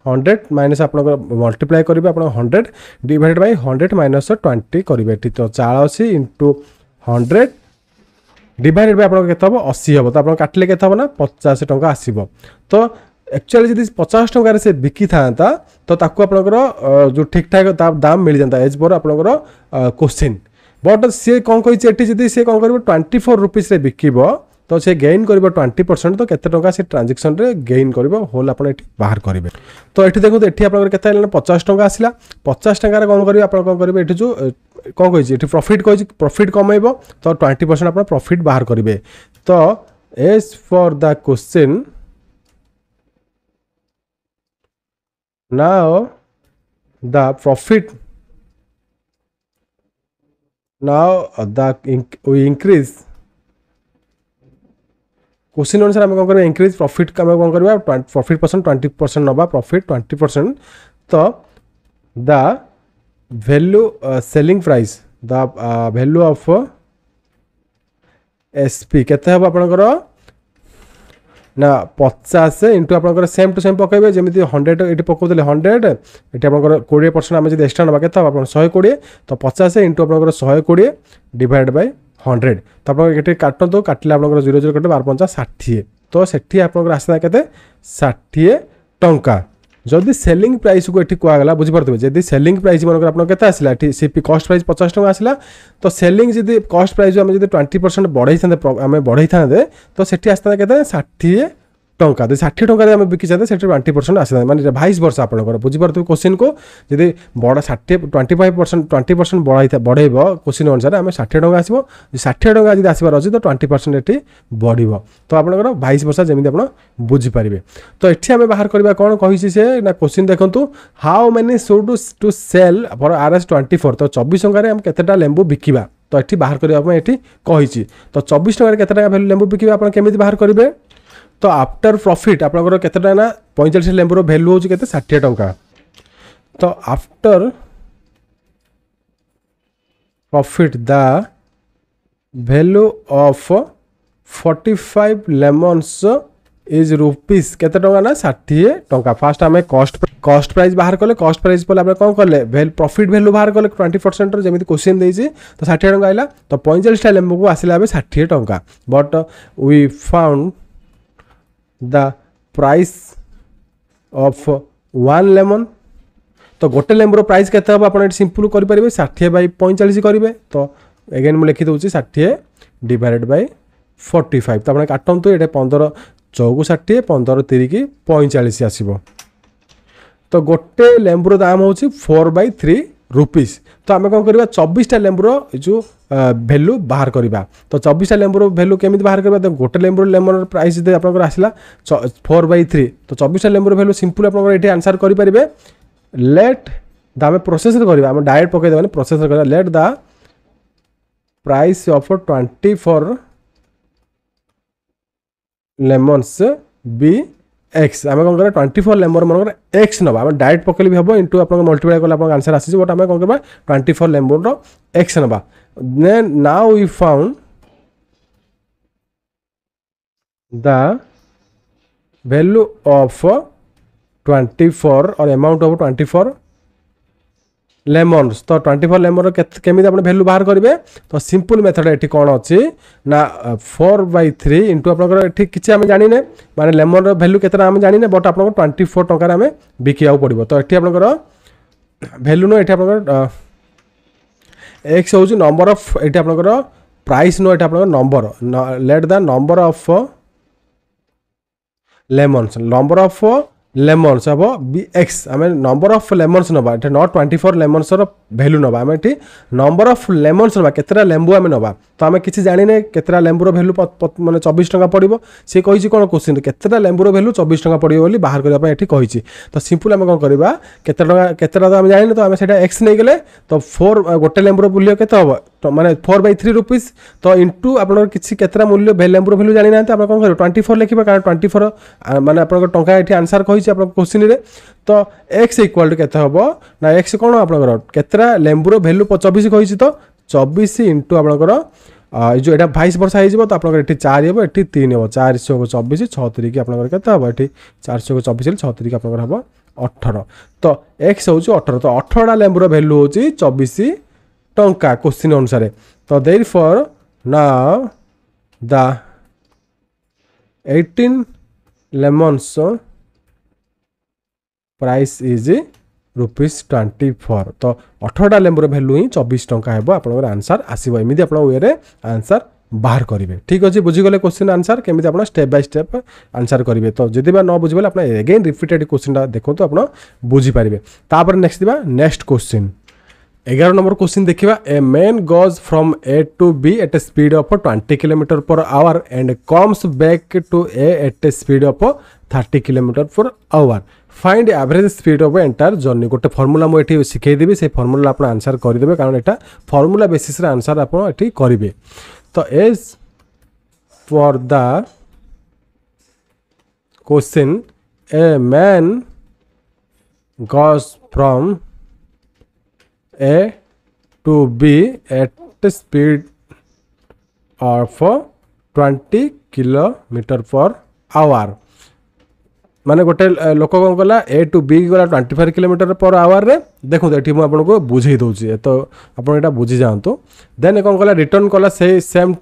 ହଣ୍ଡ୍ରେଡ଼ ମାଇନସ୍ ଆପଣଙ୍କର ମଲ୍ଟିପ୍ଲାଏ କରିବେ ଆପଣ hundred divided by hundred minus twenty କରିବେ ଏଠି ତ ଚାଳିଶ ଇଣ୍ଟୁ ହଣ୍ଡ୍ରେଡ଼ ডিভাইডেড বাই আপনার କେତେ ହେବ ଅଶୀ ହେବ ତ ଆପଣ କାଟିଲେ କେତେ ହେବ ନା ପଚାଶ ଟଙ୍କା ଆସିବ ତ একচুয়ালি ଯଦି ପଚାଶ ଟଙ୍କାରେ ସେ ବିକିଥାନ୍ତା ତ ତାକୁ ଆପଣଙ୍କର ଯେଉଁ ଠିକ୍ ଠାକ୍ ତା ଦାମ୍ ମିଳିଯାଆନ୍ତା ଏଜ୍ পর ଆପଣଙ୍କର କୋଶ୍ଚିନ୍ ବଟ୍ ସିଏ କ'ଣ କହିଛି ଏଠି ଯଦି ସିଏ କ'ଣ କରିବ ଟ୍ୱେଣ୍ଟି ଫୋର୍ ରୁପିଜ୍ରେ ବିକିବ ତ ସେ ଗେନ୍ କରିବ ଟ୍ୱେଣ୍ଟି ପରସେଣ୍ଟ ତ କେତେ ଟଙ୍କା ସେ ଟ୍ରାନ୍ଜାକ୍ସନ୍ରେ ଗେନ୍ କରିବ ହୋଲ୍ ଆପଣ ଏଠି ବାହାର କରିବେ ତ ଏଠି ଦେଖନ୍ତୁ ଏଠି ଆପଣଙ୍କର କେତେ ହେଲା ପଚାଶ ଟଙ୍କା ଆସିଲା ପଚାଶ ଟଙ୍କାରେ କ'ଣ କରିବେ ଆପଣ କ'ଣ କରିବେ ଏଠି ଯେଉଁ କ'ଣ କହିଛି ଏଠି ପ୍ରଫିଟ୍ କହିଛି ପ୍ରଫିଟ୍ କମେଇବ ତ ଟ୍ୱେଣ୍ଟି ପରସେଣ୍ଟ ଆପଣ ପ୍ରଫିଟ୍ ବାହାର କରିବେ ତ ଏଜ୍ ଫର୍ ଦ କ୍ୱେଶ୍ଚିନ୍ ନା the profit now uh, the inc we increase question अनुसार आम कौन कर इनक्रीज प्रफिट आम कौन कर प्रफिट परसेंट ट्वेंटी परसेंट ना प्रफिट ट्वेंटी परसेंट तो the value selling price the value of SP के आपंकर ନା ପଚାଶ ଇଣ୍ଟୁ ଆପଣଙ୍କର ସେମ୍ ଟୁ ସେମ୍ ପକାଇବେ ଯେମିତି ହଣ୍ଡ୍ରେଡ଼୍ ଏଠି ପକାଉଥିଲେ ହଣ୍ଡ୍ରେଡ଼୍ ଏଠି ଆପଣଙ୍କର କୋଡ଼ିଏ ପରସେଣ୍ଟ ଆମେ ଯଦି ଏକ୍ସଟ୍ରା ନେବା କେତେ ହେବ ଆପଣ ଶହେ କୋଡ଼ିଏ ତ ପଚାଶ ଇଣ୍ଟୁ ଆପଣଙ୍କର ଶହେ କୋଡ଼ିଏ ଡିଭାଇଡ଼୍ ବାଇ ହଣ୍ଡ୍ରେଡ଼ ତ ଆପଣ ଏଠି କାଟନ୍ତୁ କାଟିଲେ ଆପଣଙ୍କର ଜିରୋ ଜିରୋ କଟିଲେ ବାର ପଞ୍ଚା ଷାଠିଏ ତ ସେଠି ଆପଣଙ୍କର ଆସିଲା କେତେ ଷାଠିଏ ଟଙ୍କା ଯଦି ସେଲିଂ ପ୍ରାଇସ୍କୁ ଏଠି କୁହାଗଲା ବୁଝିପାରୁଥିବେ ଯଦି ସେଲିଂ ପ୍ରାଇସ୍ ମନେକର ଆପଣ କେତେ ଆସିଲା ଏଠି ସି କଷ୍ଟ ପ୍ରାଇସ୍ ପଚାଶ ଟଙ୍କା ଆସିଲା ତ ସେଲିଂ ଯଦି କଷ୍ଟ ପ୍ରାଇସ୍ ଆମେ ଯଦି ଟ୍ୱେଣ୍ଟି ପରସେଣ୍ଟ ବଢ଼େଇଥାନ୍ତେ ଆମେ ବଢ଼େଇଥାନ୍ତେ ତ ସେଠି ଆସିଥାନ୍ତା କେତେ ଷାଠିଏ ଟଙ୍କା ଯଦି ଷାଠିଏ ଟଙ୍କାରେ ଆମେ ବିକିଛନ୍ତି ସେଠି ଟ୍ୱେଣ୍ଟି ପରସେଣ୍ଟ ଆସିଥାଏ ମାନେ ଭାଇସ୍ ବର୍ଷ ଆପଣଙ୍କର ବୁଝିପାରୁଥିବେ କୋଶ୍ଚିନ୍କୁ ଯଦି ବଡ଼ ଷାଠିଏ twenty five percent twenty percent ବଢ଼ାଇଥାଏ ବଢ଼େଇବ କୋଶ୍ଚିନ୍ ଅନୁସାରେ ଆମେ ଷାଠିଏ ଟଙ୍କା ଆସିବ ଷାଠିଏ ଟଙ୍କା ଯଦି ଆସିବାର ଅଛି ତ ଟ୍ୱେଣ୍ଟି ପରସେଣ୍ଟ ଏଠି ବଢ଼ିବ ତ ଆପଣଙ୍କର ଭାଇସ୍ ବର୍ଷ ଯେମିତି ଆପଣ ବୁଝିପାରିବେ ତ ଏଠି ଆମେ ବାହାର କରିବା କ'ଣ କହିଛି ସେ ନା କୋଶ୍ଚିନ୍ ଦେଖନ୍ତୁ how many should to sell for R S twenty four ତ ଚବିଶ ଟଙ୍କାରେ ଆମେ କେତେଟା ଲେମ୍ବୁ ବିକିବା ତ ଏଠି ବାହାର କରିବା ପାଇଁ ଏଠି କହିଛି ତ ଚବିଶ ଟଙ୍କାରେ କେତେ ଟଙ୍କା ଭ୍ୟାଲୁ ଲେମ୍ବୁ ବିକିବେ ଆପଣ କେମିତି ବାହାର କରିବେ ତ ଆଫ୍ଟର ପ୍ରଫିଟ୍ ଆପଣଙ୍କର କେତେ ଟଙ୍କା ନା ପଇଁଚାଳିଶ ଲେମ୍ବୁର ଭ୍ୟାଲ୍ୟୁ ହେଉଛି କେତେ ଷାଠିଏ ଟଙ୍କା ତ after profit the value of forty five lemons is rupees କେତେ ଟଙ୍କା ନା ଷାଠିଏ ଟଙ୍କା ଫାର୍ଷ୍ଟ ଆମେ କଷ୍ଟ କଷ୍ଟ ପ୍ରାଇସ୍ ବାହାର କଲେ କଷ୍ଟ ପ୍ରାଇସ୍ ପରେ ଆମେ କ'ଣ କଲେ ପ୍ରଫିଟ୍ ଭ୍ୟାଲ୍ୟୁ ବାହାର କଲେ ଟ୍ୱେଣ୍ଟି ପରସେଣ୍ଟର ଯେମିତି କୋଶ୍ଚିନ୍ ଦେଇଛି ତ ଷାଠିଏ ଟଙ୍କା ଆଇଲା ତ ପଇଁଚାଳିଶଟା ଲେମ୍ବୁକୁ ଆସିଲା ଏବେ ଷାଠିଏ ଟଙ୍କା but we found the price of one lemon তো গোটে লেম্বুর প্রাইস কেতে হব আপনার এটি সিম্পল করে পারবে ষাঠিয়ে বাই পঁয়চাশ করবে তো এগেন মু লিখি দেছি ষাঠিয়ে ডিভাইডেড বাই ফর্টি ফাইভ তো আপনার কাটতু এটা পনেরো চৌকু ষাঠিয়ে পনেরো তিরিকি পঁয়চাশ আসব তো গোটে লেম্বুর দাম হচ্ছে ফোর বাই থ্রি রুপিস তো ଆମେ କ'ଣ କରିବା ଚବିଶଟା ଲେମ୍ବୁର ଏ ଯେଉଁ ଭ୍ୟାଲୁ ବାହାର କରିବା ତ ଚବିଶଟା ଲେମ୍ବୁର ଭ୍ୟାଲୁ କେମିତି ବାହାର କରିବା ଗୋଟେ ଲେମ୍ବୁର ଲେମନର ପ୍ରାଇସ୍ ଯଦି ଆପଣଙ୍କର ଆସିଲା ଫୋର୍ ବାଇ ଥ୍ରୀ ତ ଚବିଶଟା ଲେମ୍ବୁର ଭ୍ୟାଲୁ ସିମ୍ପଲ୍ ଆପଣଙ୍କର ଏଠି ଆନ୍ସର୍ କରିପାରିବେ ଲେଟ୍ दा आम प्रोसेस करवा आम डायरेक्ट पकईदे प्रोसेस कर let the price of twenty four lemons be x আমি কম কৰিবা টুৱেণ্টি ফ'ৰ লেম্বৰ মানুহৰ এক্স নবা আমি ডাইৰেক্ট পকাইলে বি হ'ব ইনটু আপোনালোকে মল্টিপ্লাই কৰিলে আপোনাক আনচাৰ আছে বট আমি কম কৰিবা টুৱেণ্টি ফ'ৰ লেম্বৰ এক্স নবা দে না we found the value of twenty four or amount of twenty four lemons तो 24 lemon केमी आपने भेल्लू बाहर करिवे तो simple method एठी कौन होची ना 4 by 3 into आपनकर एठी किछे आमें जानी ने माने lemon रो भेल्लू केतर आमें जानी ने बट आपनकर 24 टोंकर आमें बिकी आउ पड़िवे तो एठी आपनकर भेल्लू नो एठी आपनकर x होची number of एठी आपनकर price नो एठी आपनकर number let the number of lemons number of lemons ହେବ ବି ଏକ୍ସ ଆମେ ନମ୍ବର ଅଫ୍ ଲେମନ୍ସ ନେବା ଏଠି ନଟ୍ ଟ୍ୱେଣ୍ଟି ଫୋର୍ ଲେମନ୍ସର ଭ୍ୟାଲ୍ୟୁ ନେବା ଆମେ ଏଠି ନମ୍ବର ଅଫ୍ ଲେମନ୍ସ ନେବା କେତେଟା ଲେମ୍ବୁ ଆମେ ନେବା ତ ଆମେ କିଛି ଜାଣିନେ କେତେଟା ଲେମ୍ବୁର ଭ୍ୟାଲୁ ମାନେ ଚବିଶ ଟଙ୍କା ପଡ଼ିବ ସେ କହିଛି କ'ଣ କୋଶ୍ଚିନ୍ କେତେଟା ଲେମ୍ବୁର ଭ୍ୟାଲୁ ଚବିଶ ଟଙ୍କା ପଡ଼ିବ ବୋଲି ବାହାର କରିବା ପାଇଁ ଏଠି କହିଛି ତ ସିମ୍ପଲ୍ ଆମେ କ'ଣ କରିବା କେତେ ଟଙ୍କା କେତେଟା ତ ଆମେ ଜାଣିନେ ତ ଆମେ ସେଇଟା ଏକ୍ସ ନେଇଗଲେ ତ ଫୋର୍ ଗୋଟେ ଲେମ୍ବୁର ମୂଲ୍ୟ କେତେ ହେବ ମାନେ ଫୋର୍ ବାଇ ଥ୍ରୀ ରୁପିଜ୍ ତ ଇଣ୍ଟୁ ଆପଣଙ୍କର କିଛି କେତେଟା ମୂଲ୍ୟ ଲେମ୍ବୁର ଭ୍ୟାଲୁ ଜାଣିନାହାନ୍ତି ଆପଣ କ'ଣ କରିବେ ଟ୍ୱେଣ୍ଟି ଫୋର୍ ଲେଖିବେ କାରଣ ଟ୍ୱେଣ୍ଟି ଫୋର୍ ମାନେ ଆପଣଙ୍କ ଟଙ୍କା ଏଠି ଆନ୍ସର୍ କହିଛି ଆପଣଙ୍କ କୋଶ୍ଚିନ୍ରେ ତ ଏକ୍ସ ଇକ୍ୱାଲ୍ କେତେ ହେବ ନା ଏକ୍ସ କ'ଣ ଆପଣଙ୍କର କେତେଟା ଲେମ୍ବୁର ଭ୍ୟାଲୁ ଚବିଶ କହିଛି ତ চবিশ ইন্টু আপনার এই যে এটা বাইশ বর্ষ হয়ে তো আপনার এটি চারি হব এটি তিন হব চারি ছক চবিশ ছ তিরিক আপনার কত হব এটি চারি ছক চবিশ ছ তিরিক আপনার হব অঠর তো এক্স হচ্ছে অঠর তো অঠরটা লেম্বুর ভ্যালু হচ্ছে চবিশ টঙ্কা কোশ্চিন অনুসারে তো দের ফর না the eighteen lemons price is rupees twenty four तो अठरटा लेम्बूर भैल्यू हिँ चबिस टाँग हे आनसर आसो एमि आप वे आनसर बाहर करेंगे ठीक अच्छे बुझीगले क्वेश्चन आंसर केमी आप स्टेप बै स्टेप आंसर करेंगे तो जब न बुझे आप एगेन रिपिटेड क्वेश्चनटा देखो आप बुझीपारे तापर नेक्स्ट दिवा नेक्स्ट क्वेश्चन एगार नंबर क्वेश्चन देखा a man goes from A to B at a speed of twenty kilometre per hour and comes back to A at a speed of thirty kilometre per hour find average speed of entire journey গোটে formula ମୁଁ ଏଠି ଶିଖେଇଦେବି ସେଇ formula ଆପଣ answer କରିଦେବେ କାରଣ ଏଇଟା formula ବେସିସ୍ରେ answer ଆପଣ ଏଠି କରିବେ ତ as per the question a man goes from A to B at speed of twenty kilometre per hour ମାନେ ଗୋଟେ ଲୋକ କ'ଣ କଲା ଏ ଟୁ ବି ଗଲା ଟ୍ୱେଣ୍ଟି ଫାଇଭ୍ କିଲୋମିଟର ପର୍ ଆୱାର୍ରେ ଦେଖନ୍ତୁ ଏଠି ମୁଁ ଆପଣଙ୍କୁ ବୁଝେଇ ଦେଉଛି ତ ଆପଣ ଏଇଟା ବୁଝିଯାଆନ୍ତୁ ଦେନ୍ କ'ଣ କଲା ରିଟର୍ନ କଲା ସେଇ ସେମ୍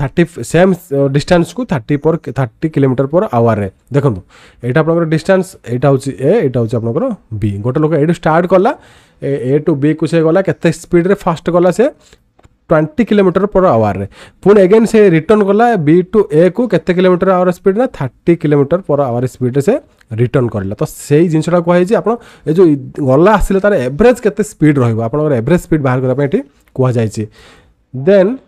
ଥାର୍ଟି ସେମ୍ ଡିଷ୍ଟାନ୍ସକୁ thirty per thirty kilometre per ଆୱାର୍ରେ ଦେଖନ୍ତୁ ଏଇଟା ଆପଣଙ୍କର ଡିଷ୍ଟାନ୍ସ ଏଇଟା ହେଉଛି ଏ ଏଇଟା ହେଉଛି ଆପଣଙ୍କର ବି ଗୋଟେ ଲୋକ ଏଇଠୁ ଷ୍ଟାର୍ଟ କଲା ଏ ଟୁ ବିକୁ ସେ ଗଲା କେତେ ସ୍ପିଡ଼ରେ ଫାଷ୍ଟ ଗଲା ସେ ट्वेंटी किलोमीटर पर आवर रे पुणे अगेन से रिटर्न गला बी टू तो ए को कते किलोमीटर आवर स्पीड ना thirty kilometre per hour speed से रिटर्न करला तो से ही जिनसा कहुई आप जो गला आस एवरेज के स्पीड रहा एवरेज स्पीड बाहर करने कहुई दे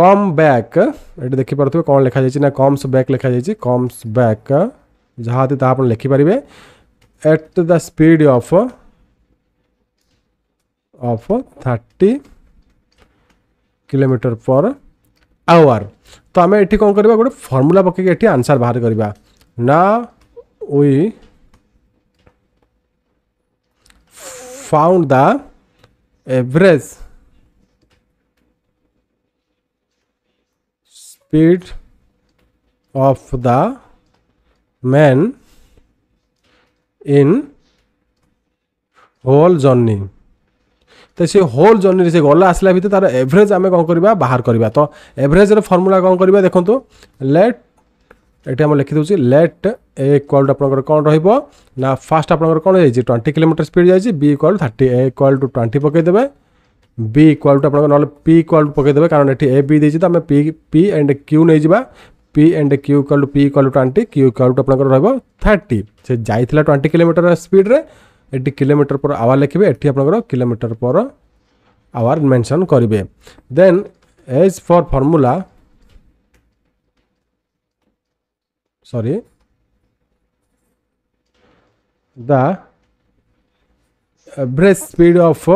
कम बैक ये देखिपुर थे कौन लिखा जाए कम्स बैक लिखा जाए कम्स बैक जहाँ ताकि लिखिपारे at the speed of of 30 kilometre per hour तो आम ये कौन कर गोटे फर्मूला पक आंसर बाहर करवा ना found the average speed of the man in whole journey ତ ସେ ହୋଲ୍ ଜର୍ଣ୍ଣିରେ ସେ ଗଲା ଆସିଲା ଭିତରେ ତା'ର ଏଭରେଜ୍ ଆମେ କ'ଣ କରିବା ବାହାର କରିବା ତ ଏଭରେଜ୍ର ଫର୍ମୁଲା କ'ଣ କରିବା ଦେଖନ୍ତୁ ଲେଟ୍ ଏଠି ଆମେ ଲେଖିଦେଉଛି ଲେଟ୍ ଏ ଇକ୍ୱାଲ୍ ଟୁ ଆପଣଙ୍କର କ'ଣ ରହିବ ନା ଫାଷ୍ଟ ଆପଣଙ୍କର କ'ଣ ଯାଇଛି ଟ୍ୱେଣ୍ଟି କିଲୋମିଟର ସ୍ପିଡ଼୍ ଯାଇଛି B equal thirty A equal to twenty ପକାଇଦେବେ ବି ଇକ୍ୱାଲ୍ ଟୁ ଆପଣଙ୍କର ନହେଲେ ପି ଇକ୍ୱାଲ୍ ଟୁ ପକାଇଦେବେ କାରଣ ଏଠି ଏ ବି ଦେଇଛି ତ ଆମେ ପି ପି ଆଣ୍ଡ କ୍ୟୁ ନେଇଯିବା P and Q equal to P equal to twenty Q equal to ଆପଣଙ୍କର ରହିବ ଥାର୍ଟି ସେ ଯାଇଥିଲା ଟ୍ୱେଣ୍ଟି କିଲୋମିଟର ସ୍ପିଡ଼୍ରେ ये किलोमीटर पर आवर लिखे ये आप कोमीटर पर आवर मेनसन करेंगे then as per formula sorry the average speed of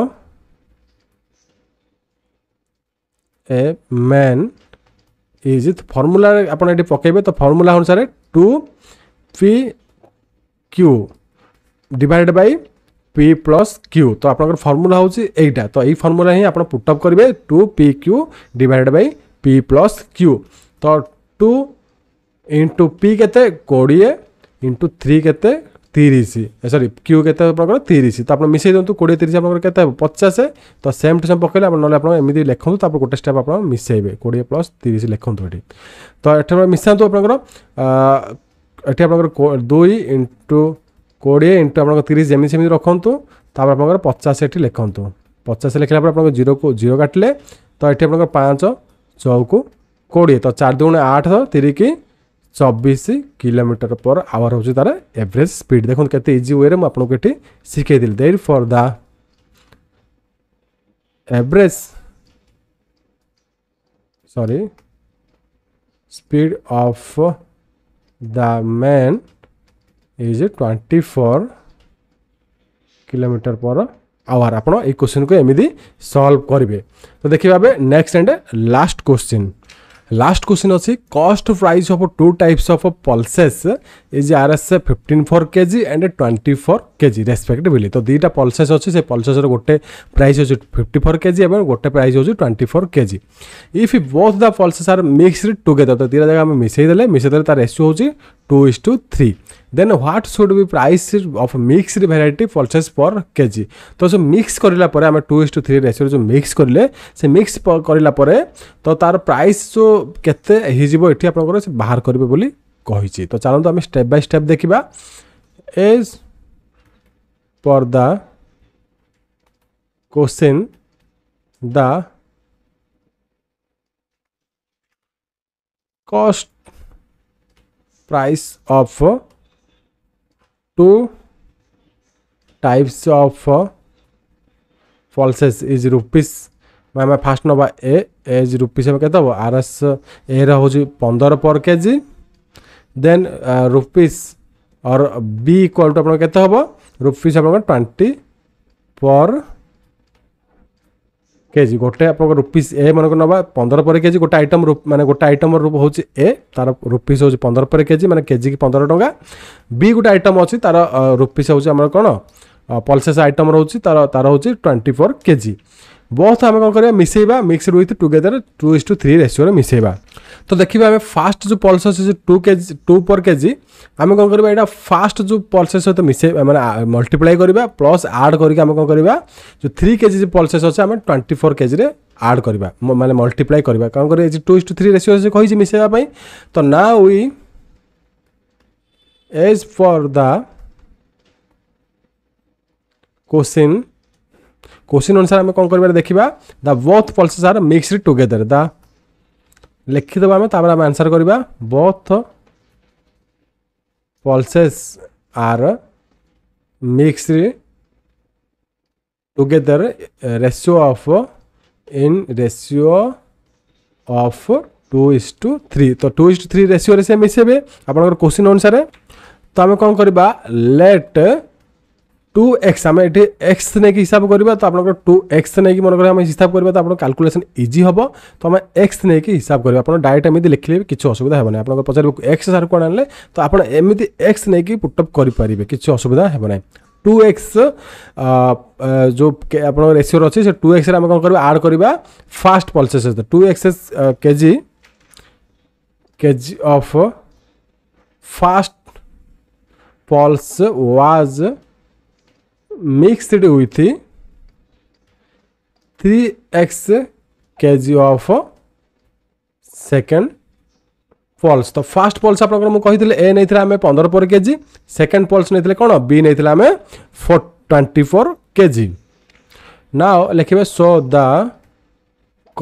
a man is इथ फर्मूल आप पकेबे तो फर्मूला अनुसार two P Q divided by P plus Q তো আপনার ফর্মুলা হচ্ছে এইটা তো এই ফর্মুলা হি আপনার পুট অফ করবে two P Q divided by P plus Q তো টু ইন্টু পি কেতে কোড়িয়ে ইন্টু থ্রি কেতে তিরিশ সরি কিউ কেতে আপনার তিরিশ তো আপনার মিশাই দিও কোড়িয়ে তিরিশ আপনার কেতে হব পচাশ তো সেম টু সেম পকাইলে আপনার নহলে আপনার এমনি লেখন্তু তারপর গোটে স্টেপ আপনার মিশাইবে কোড়িয়ে প্লস তিরিশ লেখন্তু এটি তো এটি মিশাতু আপনার এটি আপনার দুই ইন্টু कोड़े इंटू आप तीस जमी सेम रखु तप पचास ये लिखतु पचास लिखला आप जीरो को जीरो काटिले तो ये आपच चौक कोड़े तो चार दुगुण आठ तीरिक चबीश किलोमीटर पर आवर हूँ तार एवरेज स्पीड देखो कैसे इजी वे आपको ये शिखे दे for the average sorry speed of the man is twenty four kilometre per hour आप क्वेश्चन को एमती सल्व करेंगे तो देखिए अब next and last question last question अच्छी cost price of two types of pulses is R S fifteen for K G and twenty four K ji respectively तो दुटा पल्सेस अच्छी से पल्सेस गोटे प्राइस अच्छे फिफ्टी फोर के जी और गोटे price हूँ twenty four K G if both the pulses are mixed together तो दुटा जगह आम मिसईदे मिसईदे तार रेसियो हूँ 2 is to 3. Then what should be price of mixed variety pulses per kg? तो जो mix करिला परे हमें 2 is to 3 ratio जो mix करिले से mix करिला परे तो तार price जो केते हिजिबो एठी आपनकर से बाहर करबे बोली କହିଛି ତ ଚାଲନ୍ତୁ ଆମେ ଷ୍ଟେପ୍ ବାଇ ଷ୍ଟେପ୍ ଦେଖିବା as per the question the cost price of two types of pulses is rupees ଆମେ ଫାଷ୍ଟ ନେବା ଏ ଏଜ୍ ରୁପିସ୍ ଆମେ କେତେ ହେବ ଆର୍ ଏସ୍ ଏର ହେଉଛି ପନ୍ଦର per KG then rupees or B equal to ଆପଣଙ୍କ କେତେ ହେବ ରୁପିସ୍ ଆପଣଙ୍କର ଟ୍ୱେଣ୍ଟି ପର୍ কেজি গোটে আপনার রুপিস এ মনে নেওয়া পনেরো পরে কেজি গোটে আইটম মানে গোটে আইটমর রূপ হচ্ছে এ তার রুপিস হচ্ছে পনেরো পরে কেজি মানে কেজি কি পনেরো টাকা বি গোটে আইটম অছি তার রুপিস হচ্ছে আমার কোণ পলসেস আইটম রয়েছে তার তার হচ্ছে টোয়েন্টি ফোর কেজি ବହୁତ ଆମେ କ'ଣ କରିବା ମିଶାଇବା mix with together two is to three ରେସିଓରେ ମିଶାଇବା तो देखिए आम फास्ट जो पल्स अच्छे टू के जी टू पर के जी आम कौन कर फास्ट जो पल्स सहित मिसे मैंने मल्टीप्लाई करवा प्लस आड करवा जो थ्री के जी पल्स अच्छे आम ट्वेंटी फोर के जी आड करवा मैंने मल्टीप्लाई करवा कौन कर टू इस टू थ्री रेसियो कही मिसेवाई तो ना we as per the question question अनुसार आम कौन कर देखा the both pulse are mixed together the ଲେଖିଦେବା ଆମେ ତାପରେ ଆମେ ଆନ୍ସର୍ କରିବା both pulses are mix together ratio of in ratio of two is to three ତ ଟୁ ଇସ୍ ଟୁ ଥ୍ରୀ ରେସିଓରେ ସେ ମିଶାଇବେ ଆପଣଙ୍କର କୋଶ୍ଚିନ୍ ଅନୁସାରେ ତ ଆମେ କ'ଣ କରିବା ଲେଟ୍ টু এক্স আমি এটি এক্স নেই হিসাব করা তো আপনার টু এক্স নেই মনে করি আমি হিসাব করা তো আপনার ক্যালকুলেসন ইজি হব তো আমি এক্স নেই হিসাব করা আপনার ডাইরেক্ট এমনি লিখলে কিছু অসুবিধা হবে না আপনার পচারবে এক্স সার কোণ আনলে তো আপনার এমনি এক্স নেই পুটঅপ করে কিছু অসুবিধা হবে না টু এক্স जो आप रेसीोर अच्छे से टू एक्स आम कौन कर आड करवा फास्ट पल्सेस सहित two X K G K G of first pulse was mixed with three X K G of second pulse तो फास्ट पल्स आप मुझे ए नहीं आम पंदर पर के जी सेकेंड पल्स नहीं कौन बी नहीं आम four twenty four K G ना लिखे so the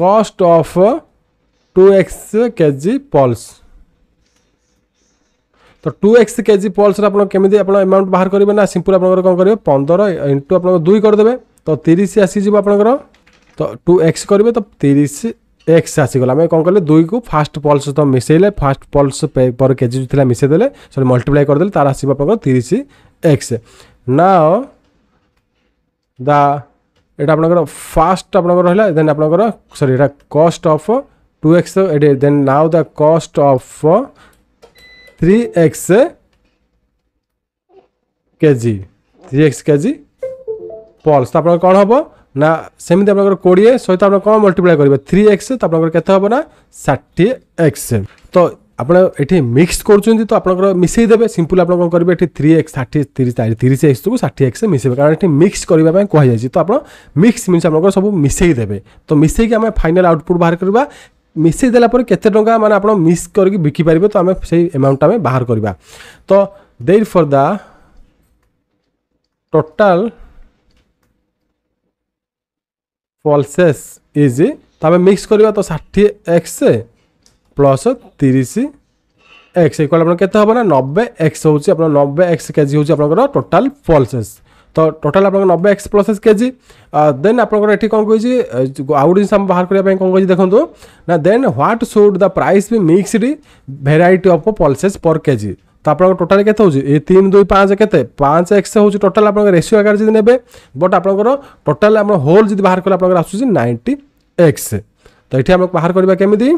cost of two X K G pulse তো ଟୁ ଏକ୍ସ କେଜି ପଲ୍ସରେ ଆପଣ କେମିତି ଆପଣ ଆମାଉଣ୍ଟ ବାହାର କରିବେ ନା ସିମ୍ପୁଲ୍ ଆପଣଙ୍କର କ'ଣ କରିବେ ପନ୍ଦର ଇଣ୍ଟୁ ଆପଣଙ୍କ ଦୁଇ କରିଦେବେ ତ ତିରିଶ ଆସିଯିବ ଆପଣଙ୍କର ତ ଟୁ ଏକ୍ସ କରିବେ ତ ତିରିଶ ଏକ୍ସ ଆସିଗଲା ଆମେ କ'ଣ କଲେ ଦୁଇକୁ ଫାଷ୍ଟ ପଲ୍ସ ସହିତ ମିଶାଇଲେ ଫାଷ୍ଟ ପଲ୍ସ ପର କେଜି ଯେଉଁ ଥିଲା ମିଶାଇ ଦେଲେ ସରି ମଲ୍ଟିପ୍ଲାଏ କରିଦେଲେ ତାର ଆସିବ ଆପଣଙ୍କର ତିରିଶ ଏକ୍ସ ନା ଦା এটা আপনার ফার্স্ট আপনার রহলা দেন আপনার সরি এটা cost of two X then now the cost of three X KG three X KG pulse তো আপনার কম হব না সেমি আপনার কোড়িয়ে সহিত আপনার কম মল্টিপ্লাই করবে থ্রি এক্স তো আপনার কত হব না ষাঠিয়ে এক্স তো আপনার এটি মিক্স করছেন তো আপনার মিশাই দেবে সিম্পল আপনার কম করবে এটি থ্রি এক্স ষাঠি তিরিশ তিরিশ এক্স কু ষাঠি এক্স মিশাইবে কারণ এটি মিক্স করা কুহযাই তো আপনার মিক্স মিনস আপনার সব মিশাই দেবে তো মিশাইকি আমি ফাইনাল আউটপুট বাহার করা মিশাই দেলা পরে কেতে টঙ্কা মানে আপনার মিস করি বিকি পারিবে তো আমি সেই এমাউন্টটা আমি বাহার করা তো দেই for the total pulses is তো আমি মিক্স করা তো ষাঠিয়ে এক্স প্লস তিরিশ এক্স ইকুয়াল আপনার কেতে হব না নবে এক্স হচ্ছে আপনার নবে এক্স কেজি হচ্ছে আপনার টোটাল ফলসেস ତ ଟୋଟାଲ୍ ଆପଣଙ୍କ ନବେ ଏକ୍ସ ପ୍ଲସ୍ କେଜି ଦେନ୍ ଆପଣଙ୍କର ଏଠି କ'ଣ କହିଛି ଆଉ ଗୋଟେ ଜିନିଷ ଆମେ ବାହାର କରିବା ପାଇଁ କ'ଣ କହିଛି ଦେଖନ୍ତୁ ନା then what should the price be mixed variety of pulses per KG ତ ଆପଣଙ୍କ ଟୋଟାଲ୍ କେତେ ହେଉଛି ଏ ତିନି ଦୁଇ ପାଞ୍ଚ କେତେ ପାଞ୍ଚ ଏକ୍ସ ହେଉଛି ଟୋଟାଲ୍ ଆପଣଙ୍କ ରେସିଓ ଆକାରରେ ଯଦି ନେବେ ବଟ୍ ଆପଣଙ୍କର ଟୋଟାଲ୍ ଆପଣ ହୋଲ୍ ଯଦି ବାହାର କଲେ ଆପଣଙ୍କର ଆସୁଛି ନାଇଣ୍ଟି ଏକ୍ସ ତ ଏଠି ଆମେ ବାହାର କରିବା କେମିତି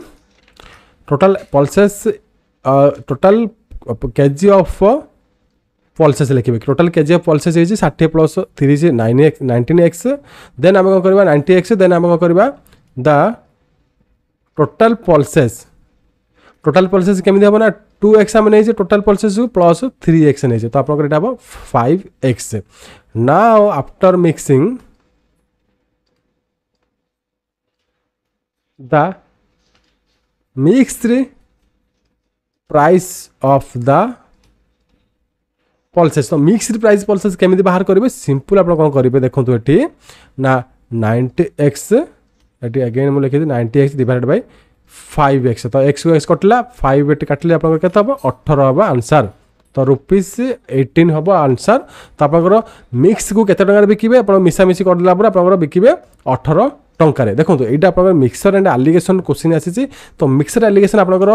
total pulses total KG of pulses लिखे total K G of pulses षाठी plus three nine X ninety X then आम कौन करवा नाइंटी एक्स देन आम कौन करवा the total pulses total pulses केमी हम ना टू एक्स आम नहीं total pulses plus three X नहीं तो आपको यहाँ हम फाइव एक्स ना आफ्टर मिक्सिंग दिक्स प्राइस अफ द ପଲସେସ୍ ତ ମିକ୍ସଡ୍ ପ୍ରାଇସ୍ ପଲସେସ୍ କେମିତି ବାହାର କରିବେ ସିମ୍ପଲ୍ ଆପଣ କ'ଣ କରିବେ ଦେଖନ୍ତୁ ଏଠି ନା ନାଇଣ୍ଟି ଏକ୍ସ ଏଠି ଆଗେନ୍ ମୁଁ ଲେଖିଦେବି ninety X divide by five X তো এক্স এক্স কটিলা ফাইভ এটি কাটিলে আপনার কত হব অঠর হব আনসার তো রুপিজ এইটিন হব আনসার তো আপনার মিক্স কু কত টাকার বিকিবে আপনার মিশামিশি করেদেলা পরে আপনার বিকিবে অঠর ଟଙ୍କାରେ ଦେଖନ୍ତୁ ଏଇଟା ଆପଣଙ୍କର ମିକ୍ସର ଆଣ୍ଡ ଆଲିଗେସନ୍ କୋଶ୍ଚିନ୍ ଆସିଛି ତ ମିକ୍ସର ଆଲିଗେସନ୍ ଆପଣଙ୍କର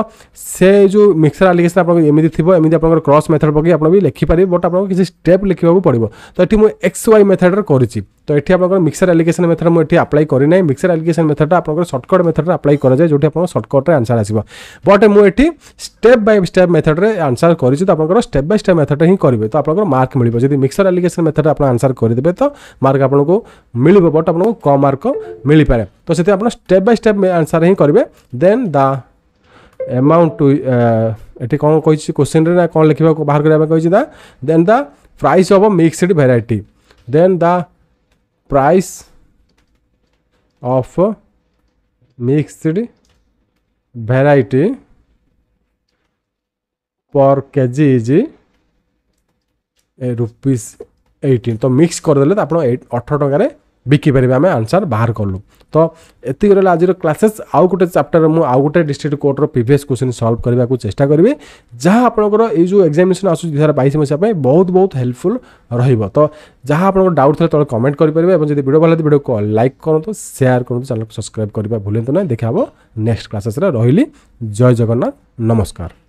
ସେ ଯେଉଁ ମିକ୍ସର ଆଲିଗେସନ୍ ଆପଣଙ୍କର ଏମିତି ଥିବ ଏମିତି ଆପଣଙ୍କର କ୍ରସ୍ ମେଥଡ଼ ପକାଇ ଆପଣ ବି ଲେଖିପାରିବେ ବଟ୍ ଆପଣଙ୍କୁ କିଛି ଷ୍ଟେପ୍ ଲେଖିବାକୁ ପଡ଼ିବ ତ ଏଠି ମୁଁ ଏକ୍ସ ୱାଇ ମେଥଡ଼ରେ କରିଛି ତ ଏଠି ଆପଣଙ୍କର ମିକ୍ସର ଆଲିଗେସନ୍ ମେଥଡ଼ ମୁଁ ଏଠି ଆପ୍ଲାଏ କରିନାହିଁ ମିକ୍ସର ଆଲିଗେସନ୍ ମେଥଡ଼ଟା ଆପଣଙ୍କର ସର୍ଟକଟ୍ ମେଥଡ଼ରେ ଆପ୍ଲାଏ କରାଯାଏ ଯେଉଁଠି ଆପଣଙ୍କ ସର୍ଟକଟ୍ରେ ଆନ୍ସର୍ ଆସିବ ବଟ୍ ମୁଁ ଏଠି ଷ୍ଟେପ୍ ବାଇ ଷ୍ଟେପ୍ ମେଥଡ଼ରେ ଆନ୍ସର୍ କରିଛି ତ ଆପଣଙ୍କର ଷ୍ଟେପ୍ ବାଇ ଷ୍ଟେପ୍ ମେଥଡ଼ରେ ହିଁ କରିବେ ତ ଆପଣଙ୍କର ମାର୍କ ମିଳିବ ଯଦି ମିକ୍ସର ଆଲିଗେସନ୍ ମେଥଡ଼ରେ ଆପଣ ଆନ୍ସର୍ କରିଦେବେ ତ ମାର୍କ ଆପଣଙ୍କୁ ମିଳିବ ବଟ୍ ଆପଣଙ୍କୁ କମ୍ ମାର୍କ ମିଳିବ ମିଳିପାରେ ତ ସେଥିରେ ଆପଣ ଷ୍ଟେପ୍ ବାଇ ଷ୍ଟେପ୍ ଆନ୍ସର୍ ହିଁ କରିବେ ଦେନ୍ ଦ ଏମାଉଣ୍ଟ ଟୁ ଏଠି କ'ଣ କହିଛି କୋଶ୍ଚିନ୍ରେ ନା କ'ଣ ଲେଖିବାକୁ ବାହାର କରିବା ପାଇଁ କହିଛି the then the price of mixed variety then the price of mixed variety per K G is rupees eighteen तो मिक्स करदे तो आप अठर टकर ବିକିପାରିବି ଆମେ ଆନ୍ସର୍ ବାହାର କଲୁ ତ ଏତିକି ରହିଲା ଆଜିର କ୍ଲାସେସ୍ ଆଉ ଗୋଟେ ଚାପ୍ଟର ମୁଁ ଆଉ ଗୋଟେ ଡିଷ୍ଟ୍ରିକ୍ଟ କୋର୍ଟର ପ୍ରିଭିୟସ୍ କ୍ୱେଶ୍ଚିନ୍ ସଲ୍ଭ କରିବାକୁ ଚେଷ୍ଟା କରିବି ଯାହା ଆପଣଙ୍କର ଏଇ ଯେଉଁ ଏକ୍ଜାମିନେସନ୍ ଆସୁଛି ଦୁଇ ହଜାର ବାଇଶ ମସିହା ପାଇଁ ବହୁତ ବହୁତ ହେଲ୍ପଫୁଲ୍ ରହିବ ତ ଯାହା ଆପଣଙ୍କର ଡାଉଟ୍ ଥିଲେ ତଳେ କମେଣ୍ଟ କରିପାରିବେ ଏବଂ ଯଦି ଭିଡ଼ିଓ ଭଲ ଲାଗିବ ଭିଡ଼ିଓକୁ ଲାଇକ୍ କରନ୍ତୁ ସେୟାର କରନ୍ତୁ ଚ୍ୟାନେଲକୁ ସବସ୍କ୍ରାଇବ୍ କରିବା ଭୁଲନ୍ତୁ ନାହିଁ ଦେଖା ହେବ ନେକ୍ସଟ କ୍ଲାସେସ୍ରେ ରହିଲି ଜୟ ଜଗନ୍ନାଥ ନମସ୍କାର